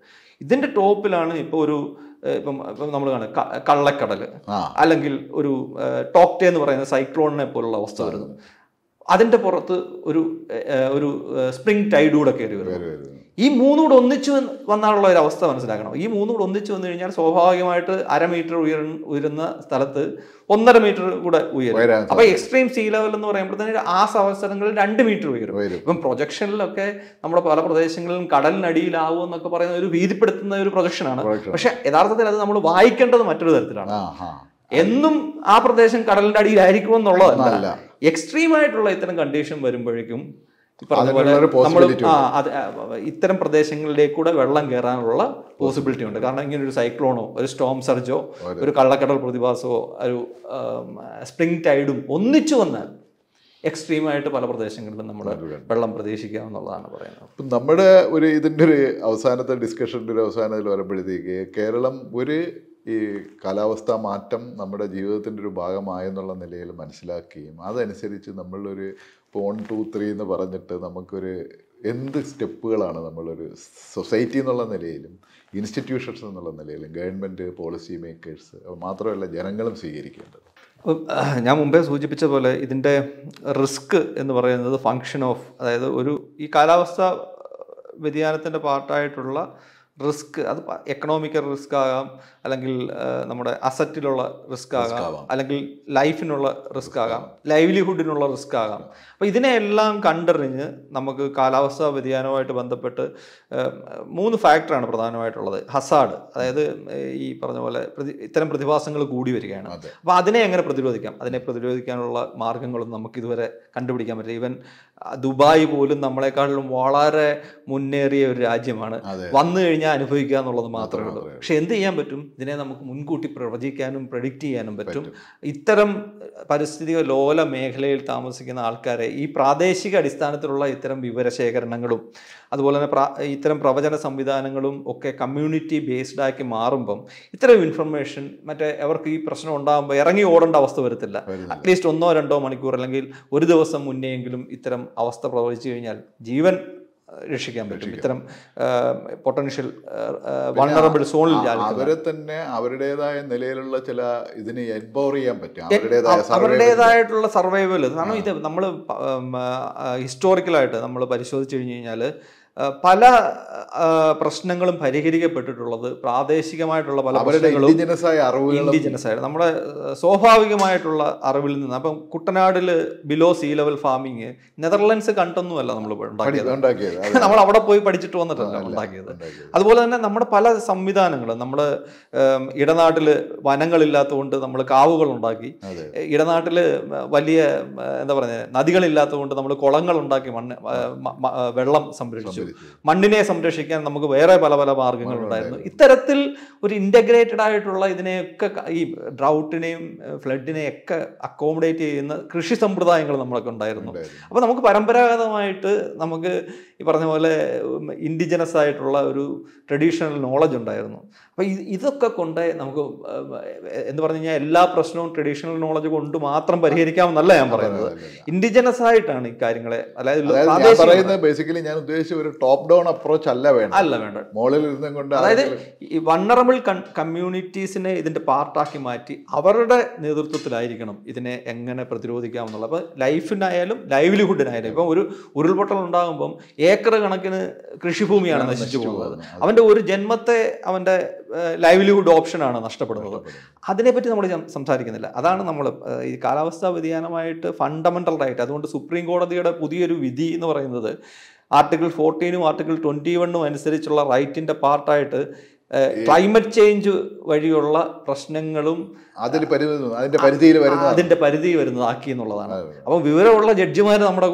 ഇതിന്റെ ടോപ്പിലാണ് ഇപ്പൊ ഒരു ഇപ്പം നമ്മൾ കാണുക കള്ളക്കടൽ അല്ലെങ്കിൽ ഒരു ടോക്ടേ എന്ന് പറയുന്ന സൈക്ലോണിനെ പോലുള്ള അവസ്ഥ വരുന്നത് അതിന്റെ പുറത്ത് ഒരു ഒരു സ്പ്രിംഗ് ടൈഡൂടെ കയറി വരും ഈ മൂന്നൂടെ ഒന്നിച്ചു വന്നാലുള്ള ഒരു അവസ്ഥ മനസ്സിലാക്കണം ഈ മൂന്നൂടെ ഒന്നിച്ചു വന്നു കഴിഞ്ഞാൽ സ്വാഭാവികമായിട്ട് അര മീറ്റർ ഉയർ ഉയരുന്ന സ്ഥലത്ത് ഒന്നര മീറ്റർ കൂടെ ഉയരും അപ്പൊ എക്സ്ട്രീം സീ ലെവൽ എന്ന് പറയുമ്പോൾ തന്നെ ആസവസരങ്ങളിൽ രണ്ട് മീറ്റർ ഉയരും ഇപ്പം പ്രൊജക്ഷനിലൊക്കെ നമ്മുടെ പല പ്രദേശങ്ങളിലും കടലിനടിയിലാവും എന്നൊക്കെ പറയുന്ന ഒരു ഭീതിപ്പെടുത്തുന്ന ഒരു പ്രൊജക്ഷനാണ് പക്ഷെ യഥാർത്ഥത്തിൽ അത് നമ്മൾ വായിക്കേണ്ടത് മറ്റൊരു തരത്തിലാണ് എന്നും ആ പ്രദേശം കടലിന്റെ അടിയിലായിരിക്കുമെന്നുള്ളതല്ല എക്സ്ട്രീമായിട്ടുള്ള എക്സ്ട്രീം ആയിട്ടുള്ള ഇത്തരം കണ്ടീഷൻ വരുമ്പോഴേക്കും നമ്മൾ ഇത്തരം പ്രദേശങ്ങളിലേക്ക് കൂടെ വെള്ളം കയറാനുള്ള പോസിബിലിറ്റി ഉണ്ട് കാരണം ഇങ്ങനെ ഒരു സൈക്ലോണോ ഒരു സ്റ്റോം സർജോ ഒരു കള്ളക്കടൽ പ്രതിഭാസമോ ഒരു സ്പ്രിംഗ് ടൈഡും ഒന്നിച്ചു വന്നാൽ എക്സ്ട്രീമായിട്ട് പല പ്രദേശങ്ങളിലും നമ്മൾ വെള്ളം എന്നുള്ളതാണ് പറയുന്നത് നമ്മുടെ ഒരു ഇതിൻ്റെ ഒരു അവസാനത്തെ ഡിസ്കഷൻ്റെ ഒരു അവസാനത്തിൽ വരുമ്പോഴത്തേക്ക് കേരളം ഒരു ഈ കാലാവസ്ഥാ മാറ്റം നമ്മുടെ ജീവിതത്തിൻ്റെ ഒരു ഭാഗമായെന്നുള്ള നിലയിൽ മനസ്സിലാക്കുകയും അതനുസരിച്ച് നമ്മളൊരു പോൺ ടു ത്രീ എന്ന് പറഞ്ഞിട്ട് നമുക്കൊരു എന്ത് സ്റ്റെപ്പുകളാണ് നമ്മളൊരു സൊസൈറ്റി എന്നുള്ള നിലയിലും ഇൻസ്റ്റിറ്റ്യൂഷൻസ് എന്നുള്ള നിലയിലും ഗവൺമെൻറ് പോളിസി മേക്കേഴ്സ് മാത്രമല്ല ജനങ്ങളും സ്വീകരിക്കേണ്ടത് ഞാൻ മുമ്പേ സൂചിപ്പിച്ച പോലെ ഇതിൻ്റെ റിസ്ക് എന്ന് പറയുന്നത് ഫങ്ഷൻ ഓഫ് അതായത് ഒരു ഈ കാലാവസ്ഥ വ്യതിയാനത്തിൻ്റെ പാർട്ടായിട്ടുള്ള റിസ്ക് അത് എക്കണോമിക്കൽ റിസ്ക് ആകാം അല്ലെങ്കിൽ നമ്മുടെ അസറ്റിലുള്ള റിസ്ക് ആകാം അല്ലെങ്കിൽ ലൈഫിനുള്ള റിസ്ക് ആകാം ലൈവ്ലിഹുഡിനുള്ള റിസ്ക് ആകാം അപ്പോൾ ഇതിനെയെല്ലാം കണ്ടറിഞ്ഞ് നമുക്ക് കാലാവസ്ഥാ വ്യതിയാനവുമായിട്ട് ബന്ധപ്പെട്ട് മൂന്ന് ഫാക്ടറാണ് പ്രധാനമായിട്ടുള്ളത് ഹസാഡ് അതായത് ഈ പറഞ്ഞ പോലെ ഇത്തരം പ്രതിഭാസങ്ങൾ കൂടി വരികയാണ് അപ്പോൾ അതിനെ എങ്ങനെ പ്രതിരോധിക്കാം അതിനെ പ്രതിരോധിക്കാനുള്ള മാർഗങ്ങളും നമുക്ക് ഇതുവരെ കണ്ടുപിടിക്കാൻ പറ്റില്ല ഈവൻ ദുബായ് പോലും നമ്മളെക്കാളും വളരെ മുന്നേറിയ ഒരു രാജ്യമാണ് വന്നു കഴിഞ്ഞാൽ അനുഭവിക്കുക എന്നുള്ളത് മാത്രമേ ഉള്ളൂ പക്ഷെ എന്ത് ചെയ്യാൻ പറ്റും ഇതിനെ നമുക്ക് മുൻകൂട്ടി പ്രവചിക്കാനും പ്രഡിക്റ്റ് ചെയ്യാനും പറ്റും ഇത്തരം പരിസ്ഥിതിക ലോല മേഖലയിൽ താമസിക്കുന്ന ആൾക്കാരെ ഈ പ്രാദേശിക അടിസ്ഥാനത്തിലുള്ള ഇത്തരം വിവരശേഖരണങ്ങളും അതുപോലെ തന്നെ ഇത്തരം പ്രവചന സംവിധാനങ്ങളും ഒക്കെ കമ്മ്യൂണിറ്റി ബേസ്ഡ് ആക്കി മാറുമ്പം ഇത്തരം ഇൻഫർമേഷൻ മറ്റേ അവർക്ക് ഈ പ്രശ്നം ഉണ്ടാകുമ്പോൾ ഇറങ്ങി ഓടേണ്ട അവസ്ഥ വരത്തില്ല അറ്റ്ലീസ്റ്റ് ഒന്നോ രണ്ടോ മണിക്കൂർ അല്ലെങ്കിൽ ഒരു ദിവസം എങ്കിലും ഇത്തരം അവസ്ഥ പ്രവചിച്ചു കഴിഞ്ഞാൽ ജീവൻ രക്ഷിക്കാൻ പറ്റും ഇത്തരം പൊട്ടൻഷ്യൽ വണ്ടറബിൾ സോണിൽ അവരെ തന്നെ അവരുടേതായ നിലയിലുള്ള ചില ഇതിനെ എൻപവർ ചെയ്യാൻ പറ്റും അവരുടേതായിട്ടുള്ള സർവൈവൽ കാരണം ഇത് നമ്മൾ ഹിസ്റ്റോറിക്കലായിട്ട് നമ്മൾ പരിശോധിച്ചു കഴിഞ്ഞു കഴിഞ്ഞാൽ പല പ്രശ്നങ്ങളും പരിഹരിക്കപ്പെട്ടിട്ടുള്ളത് പ്രാദേശികമായിട്ടുള്ള പല പ്രശ്നങ്ങളും ഇൻഡിജിനസ് നമ്മുടെ സ്വാഭാവികമായിട്ടുള്ള അറിവിൽ നിന്ന് അപ്പം കുട്ടനാടിൽ below sea level farming Netherlands കണ്ടൊന്നുമല്ല നമ്മൾ ഉണ്ടാക്കിയത് നമ്മൾ അവിടെ പോയി പഠിച്ചിട്ട് വന്നിട്ടല്ല ഉണ്ടാക്കിയത് അതുപോലെ തന്നെ നമ്മുടെ പല സംവിധാനങ്ങളും നമ്മുടെ ഇടനാട്ടിൽ വനങ്ങളില്ലാത്തതുകൊണ്ട് നമ്മൾ കാവുകൾ ഉണ്ടാക്കി ഇടനാട്ടിൽ വലിയ എന്താ പറയുക നദികളില്ലാത്തതുകൊണ്ട് നമ്മൾ കുളങ്ങൾ ഉണ്ടാക്കി മണ്ണ് വെള്ളം സംരക്ഷിച്ചു മണ്ണിനെ സംരക്ഷിക്കാൻ നമുക്ക് വേറെ പല പല മാർഗങ്ങളുണ്ടായിരുന്നു ഇത്തരത്തിൽ ഒരു ഇൻ്റഗ്രേറ്റഡ് ആയിട്ടുള്ള ഇതിനെയൊക്കെ ഈ ഡ്രൗട്ടിനെയും ഫ്ലഡിനെയും ഒക്കെ അക്കോമഡേറ്റ് ചെയ്യുന്ന കൃഷി സമ്പ്രദായങ്ങൾ നമ്മളൊക്കെ ഉണ്ടായിരുന്നു അപ്പോൾ നമുക്ക് പരമ്പരാഗതമായിട്ട് നമുക്ക് ഈ പറഞ്ഞ പോലെ ഇൻഡിജിനസ് ആയിട്ടുള്ള ഒരു ട്രഡീഷണൽ നോളജ് ഉണ്ടായിരുന്നു അപ്പോൾ ഇതൊക്കെ കൊണ്ട് നമുക്ക് എന്ന് പറഞ്ഞു കഴിഞ്ഞാൽ എല്ലാ പ്രശ്നവും ട്രഡീഷണൽ നോളജ് കൊണ്ട് മാത്രം പരിഹരിക്കാമെന്നല്ല ഞാൻ പറയുന്നത് ഇൻഡിജിനസ് ആയിട്ടാണ് ഈ കാര്യങ്ങളെ അതായത് പറയുന്നത് ബേസിക്കലി ഞാൻ ഉദ്ദേശിച്ച ഒരു ടോപ്പ് ഡൗൺ അപ്രോച്ച് അല്ല വേണ്ട അല്ല വേണ്ട മോളിൽ ഇരുന്നും കൊണ്ട് അതായത് ഈ വണ്ണറബിൾ കമ്മ്യൂണിറ്റീസിനെ ഇതിന്റെ പാർട്ടാക്കി മാറ്റി അവരുടെ നേതൃത്വത്തിലായിരിക്കണം ഇതിനെ എങ്ങനെ പ്രതിരോധിക്കാമെന്നുള്ള അപ്പോൾ ലൈഫിനായാലും ലൈവ്ലിഹുഡിനായാലും ഇപ്പം ഒരു ഉരുൾപൊട്ടൽ ഉണ്ടാകുമ്പം ഏക്കർ കണക്കിന് കൃഷിഭൂമിയാണ് നശിച്ചു പോകുന്നത് അവൻ്റെ ഒരു ജന്മത്തെ അവൻ്റെ ലൈവ്ലിഹുഡ് ഓപ്ഷനാണ് നഷ്ടപ്പെടുന്നത് അതിനെപ്പറ്റി നമ്മൾ സംസാരിക്കുന്നില്ല അതാണ് നമ്മൾ ഈ കാലാവസ്ഥാ വ്യതിയാനമായിട്ട് ഫണ്ടമെൻ്റൽ റൈറ്റ് അതുകൊണ്ട് സുപ്രീം കോടതിയുടെ പുതിയൊരു വിധി എന്ന് പറയുന്നത് ആർട്ടിക്കിൾ ഫോർട്ടീനും ആർട്ടിക്കിൾ ട്വൻറ്റി വണ്ണും അനുസരിച്ചുള്ള റൈറ്റിൻ്റെ പാർട്ടായിട്ട് ക്ലൈമറ്റ് ചേഞ്ച് വഴിയുള്ള പ്രശ്നങ്ങളും അതിന് അതിന്റെ പരിധിയിൽ വരുന്നത് അതിന്റെ പരിധി വരുന്നതാക്കി എന്നുള്ളതാണ് അപ്പോൾ വിവരമുള്ള ജഡ്ജിമാർ നമ്മുടെ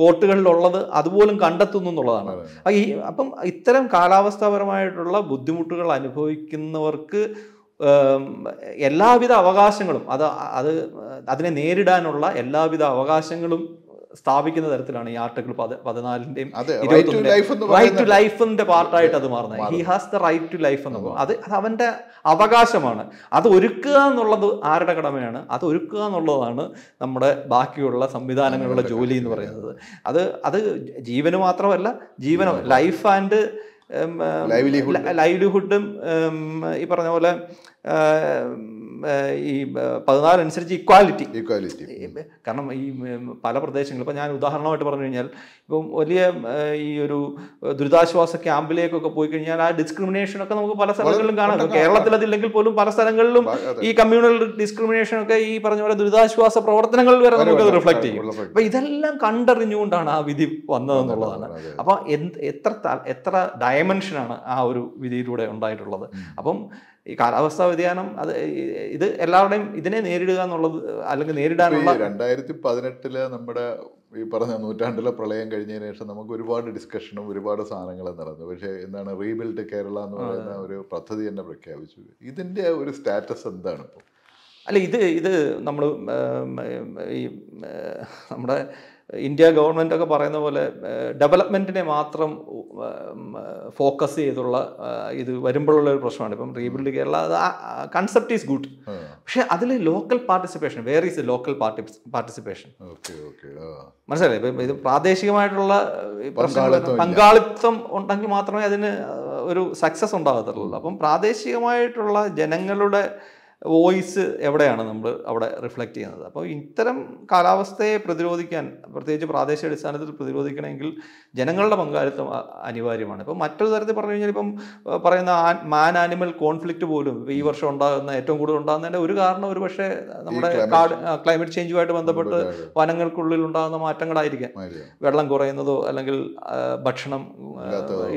കോർട്ടുകളിലുള്ളത് അതുപോലും കണ്ടെത്തുന്നു എന്നുള്ളതാണ് ഈ അപ്പം ഇത്തരം കാലാവസ്ഥാപരമായിട്ടുള്ള ബുദ്ധിമുട്ടുകൾ അനുഭവിക്കുന്നവർക്ക് എല്ലാവിധ അവകാശങ്ങളും അത് അത് അതിനെ നേരിടാനുള്ള എല്ലാവിധ അവകാശങ്ങളും സ്ഥാപിക്കുന്ന തരത്തിലാണ് ഈ ആർട്ടിക്കിൾ പതിനാലിന്റെയും റൈറ്റ് ടു ലൈഫിന്റെ പാർട്ടായിട്ട് അത് മാറുന്നത് he has the right to life എന്ന് പറയുന്നത് അത് അവന്റെ അവകാശമാണ് അത് ഒരുക്കുക എന്നുള്ളത് ആരുടെ കടമയാണ് അത് ഒരുക്കുക എന്നുള്ളതാണ് നമ്മുടെ ബാക്കിയുള്ള സംവിധാനങ്ങളുടെ ജോലി എന്ന് പറയുന്നത് അത് അത് ജീവന് മാത്രമല്ല ജീവനം ലൈഫ് ആൻഡ് ലൈവ്ലിഹുഡും ഈ പറഞ്ഞ പോലെ ഈ പതിനാലനുസരിച്ച് ഇക്വാലിറ്റി ഇക്വാലിറ്റി കാരണം ഈ പല പ്രദേശങ്ങളും ഇപ്പം ഞാൻ ഉദാഹരണമായിട്ട് പറഞ്ഞു കഴിഞ്ഞാൽ ഇപ്പം വലിയ ഈ ഒരു ദുരിതാശ്വാസ ക്യാമ്പിലേക്കൊക്കെ പോയി കഴിഞ്ഞാൽ ആ ഡിസ്ക്രിമിനേഷൻ ഒക്കെ നമുക്ക് പല സ്ഥലങ്ങളിലും കാണാം കേരളത്തിൽ അതില്ലെങ്കിൽ പോലും പല സ്ഥലങ്ങളിലും ഈ കമ്മ്യൂണൽ ഡിസ്ക്രിമിനേഷൻ ഒക്കെ ഈ പറഞ്ഞ പോലെ ദുരിതാശ്വാസ പ്രവർത്തനങ്ങളിൽ വരെ നമുക്ക് റിഫ്ലക്ട് ചെയ്യും അപ്പൊ ഇതെല്ലാം കണ്ടറിഞ്ഞുകൊണ്ടാണ് ആ വിധി വന്നതെന്നുള്ളതാണ് അപ്പം എത്ര എത്ര ഡയമെൻഷനാണ് ആ ഒരു വിധിയിലൂടെ ഉണ്ടായിട്ടുള്ളത് അപ്പം ഈ കാലാവസ്ഥാ വ്യതിയാനം അത് ഇത് എല്ലാവരുടെയും ഇതിനെ നേരിടുക എന്നുള്ളത് അല്ലെങ്കിൽ നേരിടാനുള്ള രണ്ടായിരത്തി പതിനെട്ടില് നമ്മുടെ ഈ പറഞ്ഞ നൂറ്റാണ്ടിലെ പ്രളയം കഴിഞ്ഞതിന് ശേഷം നമുക്ക് ഒരുപാട് ഡിസ്കഷനും ഒരുപാട് സാധനങ്ങളും നടന്നു പക്ഷേ എന്താണ് റീബിൽഡ് കേരള എന്ന് പറയുന്ന ഒരു പദ്ധതി തന്നെ പ്രഖ്യാപിച്ചു ഇതിന്റെ ഒരു സ്റ്റാറ്റസ് എന്താണ് ഇപ്പോൾ അല്ല ഇത് ഇത് നമ്മൾ ഈ നമ്മുടെ ഇന്ത്യ ഗവൺമെൻറ് ഒക്കെ പറയുന്ന പോലെ ഡെവലപ്മെൻറ്റിനെ മാത്രം ഫോക്കസ് ചെയ്തുള്ള ഇത് വരുമ്പോഴുള്ള ഒരു പ്രശ്നമാണ് ഇപ്പം rebuild Kerala concept is good പക്ഷേ അതിൽ local participation where is local participation മനസ്സിലായി ഇപ്പം ഇത് പ്രാദേശികമായിട്ടുള്ള പങ്കാളിത്തം ഉണ്ടെങ്കിൽ മാത്രമേ അതിന് ഒരു സക്സസ് ഉണ്ടാകത്തുള്ളൂ അപ്പം പ്രാദേശികമായിട്ടുള്ള ജനങ്ങളുടെ വോയിസ് എവിടെയാണ് നമ്മൾ അവിടെ റിഫ്ലക്റ്റ് ചെയ്യുന്നത് അപ്പോൾ ഇത്തരം കാലാവസ്ഥയെ പ്രതിരോധിക്കാൻ പ്രത്യേകിച്ച് പ്രാദേശിക അടിസ്ഥാനത്തിൽ പ്രതിരോധിക്കണമെങ്കിൽ ജനങ്ങളുടെ പങ്കാളിത്തം അനിവാര്യമാണ് ഇപ്പം മറ്റൊരു തരത്തിൽ പറഞ്ഞു കഴിഞ്ഞാൽ ഇപ്പം പറയുന്ന മാൻ ആനിമൽ കോൺഫ്ലിക്റ്റ് പോലും ഈ വർഷം ഉണ്ടാകുന്ന ഏറ്റവും കൂടുതൽ ഉണ്ടാകുന്നതിൻ്റെ ഒരു കാരണം ഒരു പക്ഷേ നമ്മുടെ കാട് ക്ലൈമറ്റ് ചേഞ്ചുമായിട്ട് ബന്ധപ്പെട്ട് വനങ്ങൾക്കുള്ളിൽ ഉണ്ടാകുന്ന മാറ്റങ്ങളായിരിക്കാം വെള്ളം കുറയുന്നതോ അല്ലെങ്കിൽ ഭക്ഷണം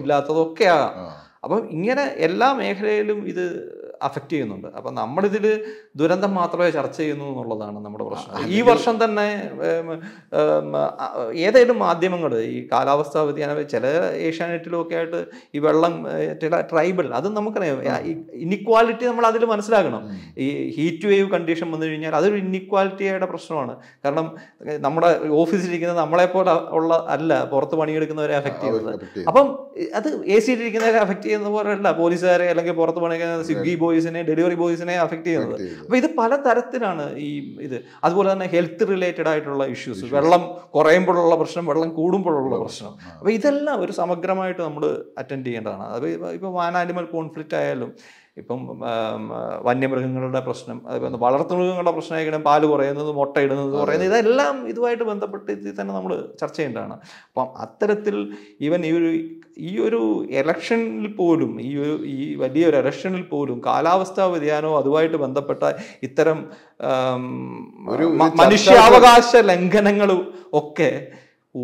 ഇല്ലാത്തതോ ഒക്കെ ആകാം അപ്പം ഇങ്ങനെ എല്ലാ മേഖലയിലും ഇത് അഫക്റ്റ് ചെയ്യുന്നുണ്ട് അപ്പം നമ്മളിതിൽ ദുരന്തം മാത്രമേ ചർച്ച ചെയ്യുന്നു എന്നുള്ളതാണ് നമ്മുടെ പ്രശ്നം ഈ വർഷം തന്നെ ഏതെങ്കിലും മാധ്യമങ്ങൾ ഈ കാലാവസ്ഥാ വ്യതിയാന ചില ഏഷ്യാനെറ്റിലും ആയിട്ട് ഈ വെള്ളം ചില ട്രൈബൽ അത് നമുക്കറിയാം ഇനിക്വാലിറ്റി നമ്മൾ അതിൽ മനസ്സിലാക്കണം ഈ ഹീറ്റ് വേവ് കണ്ടീഷൻ വന്നു കഴിഞ്ഞാൽ അതൊരു ഇനിക്വാലിറ്റിയുടെ പ്രശ്നമാണ് കാരണം നമ്മുടെ ഓഫീസിലിരിക്കുന്നത് നമ്മളെ ഉള്ള അല്ല പുറത്ത് പണിയെടുക്കുന്നവരെ അഫക്റ്റ് ചെയ്യുന്നത് അപ്പം അത് എ സിയിലിരിക്കുന്നവരെ അഫക്റ്റ് ചെയ്യുന്ന പോലെയല്ല പോലീസുകാരെ അല്ലെങ്കിൽ പുറത്ത് പണിയെടുക്കുന്ന സ്വിഗ്ഗി ബോയ്സിനെ ഡെലിവറി ബോയ്സിനെ അഫക്റ്റ് ചെയ്യുന്നത് അപ്പോൾ ഇത് പല തരത്തിലാണ് ഈ ഇത് അതുപോലെ തന്നെ ഹെൽത്ത് റിലേറ്റഡ് ആയിട്ടുള്ള ഇഷ്യൂസ് വെള്ളം കുറയുമ്പോഴുള്ള പ്രശ്നം വെള്ളം കൂടുമ്പോഴുള്ള പ്രശ്നം അപ്പോൾ ഇതെല്ലാം ഒരു സമഗ്രമായിട്ട് നമ്മൾ അറ്റൻഡ് ചെയ്യേണ്ടതാണ് അത് ഇപ്പോൾ വാൻ ആനിമൽ കോൺഫ്ലിക്റ്റ് ആയാലും ഇപ്പം വന്യമൃഗങ്ങളുടെ പ്രശ്നം അതുപോലെ വളർത്തുമൃഗങ്ങളുടെ പ്രശ്നമായിരിക്കണം പാല് കുറയുന്നത് ഇടുന്നത് കുറയുന്നത് ഇതെല്ലാം ഇതുമായിട്ട് ബന്ധപ്പെട്ട് ഇതിൽ തന്നെ നമ്മൾ ചർച്ച ചെയ്യേണ്ടതാണ് അപ്പം അത്തരത്തിൽ ഈവൻ ഈ ഒരു ഈ ഒരു എലക്ഷനിൽ പോലും ഈ ഒരു ഈ വലിയൊരു എലക്ഷനിൽ പോലും കാലാവസ്ഥാ വ്യതിയാനവും അതുമായിട്ട് ബന്ധപ്പെട്ട ഇത്തരം ഒരു മനുഷ്യാവകാശ ലംഘനങ്ങളും ഒക്കെ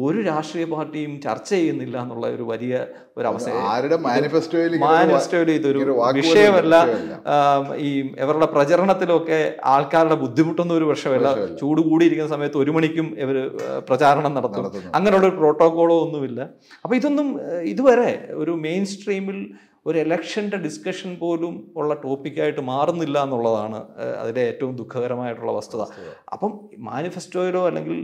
ഒരു രാഷ്ട്രീയ പാർട്ടിയും ചർച്ച ചെയ്യുന്നില്ല എന്നുള്ള ഒരു വലിയ ഒരു അവസ്ഥ മാനിഫെസ്റ്റോയിൽ ഇതൊരു വിഷയമല്ല ഈ ഇവരുടെ പ്രചരണത്തിലൊക്കെ ആൾക്കാരുടെ ബുദ്ധിമുട്ടൊന്നും ഒരു പ്രശ്നമല്ല ചൂട് കൂടിയിരിക്കുന്ന സമയത്ത് ഒരു മണിക്കും ഇവർ പ്രചാരണം നടത്തും അങ്ങനെയുള്ള ഒരു പ്രോട്ടോകോളോ ഒന്നുമില്ല അപ്പൊ ഇതൊന്നും ഇതുവരെ ഒരു മെയിൻ സ്ട്രീമിൽ ഒരു എലക്ഷൻ്റെ ഡിസ്കഷൻ പോലും ഉള്ള ടോപ്പിക്കായിട്ട് മാറുന്നില്ല എന്നുള്ളതാണ് അതിലെ ഏറ്റവും ദുഃഖകരമായിട്ടുള്ള വസ്തുത അപ്പം മാനിഫെസ്റ്റോയിലോ അല്ലെങ്കിൽ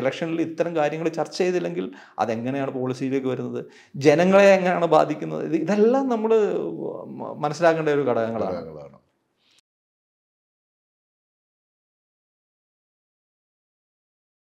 ഇലക്ഷനിൽ ഇത്തരം കാര്യങ്ങൾ ചർച്ച ചെയ്തില്ലെങ്കിൽ അതെങ്ങനെയാണ് പോളിസിയിലേക്ക് വരുന്നത് ജനങ്ങളെ എങ്ങനെയാണ് ബാധിക്കുന്നത് ഇതെല്ലാം നമ്മൾ മനസ്സിലാക്കേണ്ട ഒരു ഘടകങ്ങളാണ്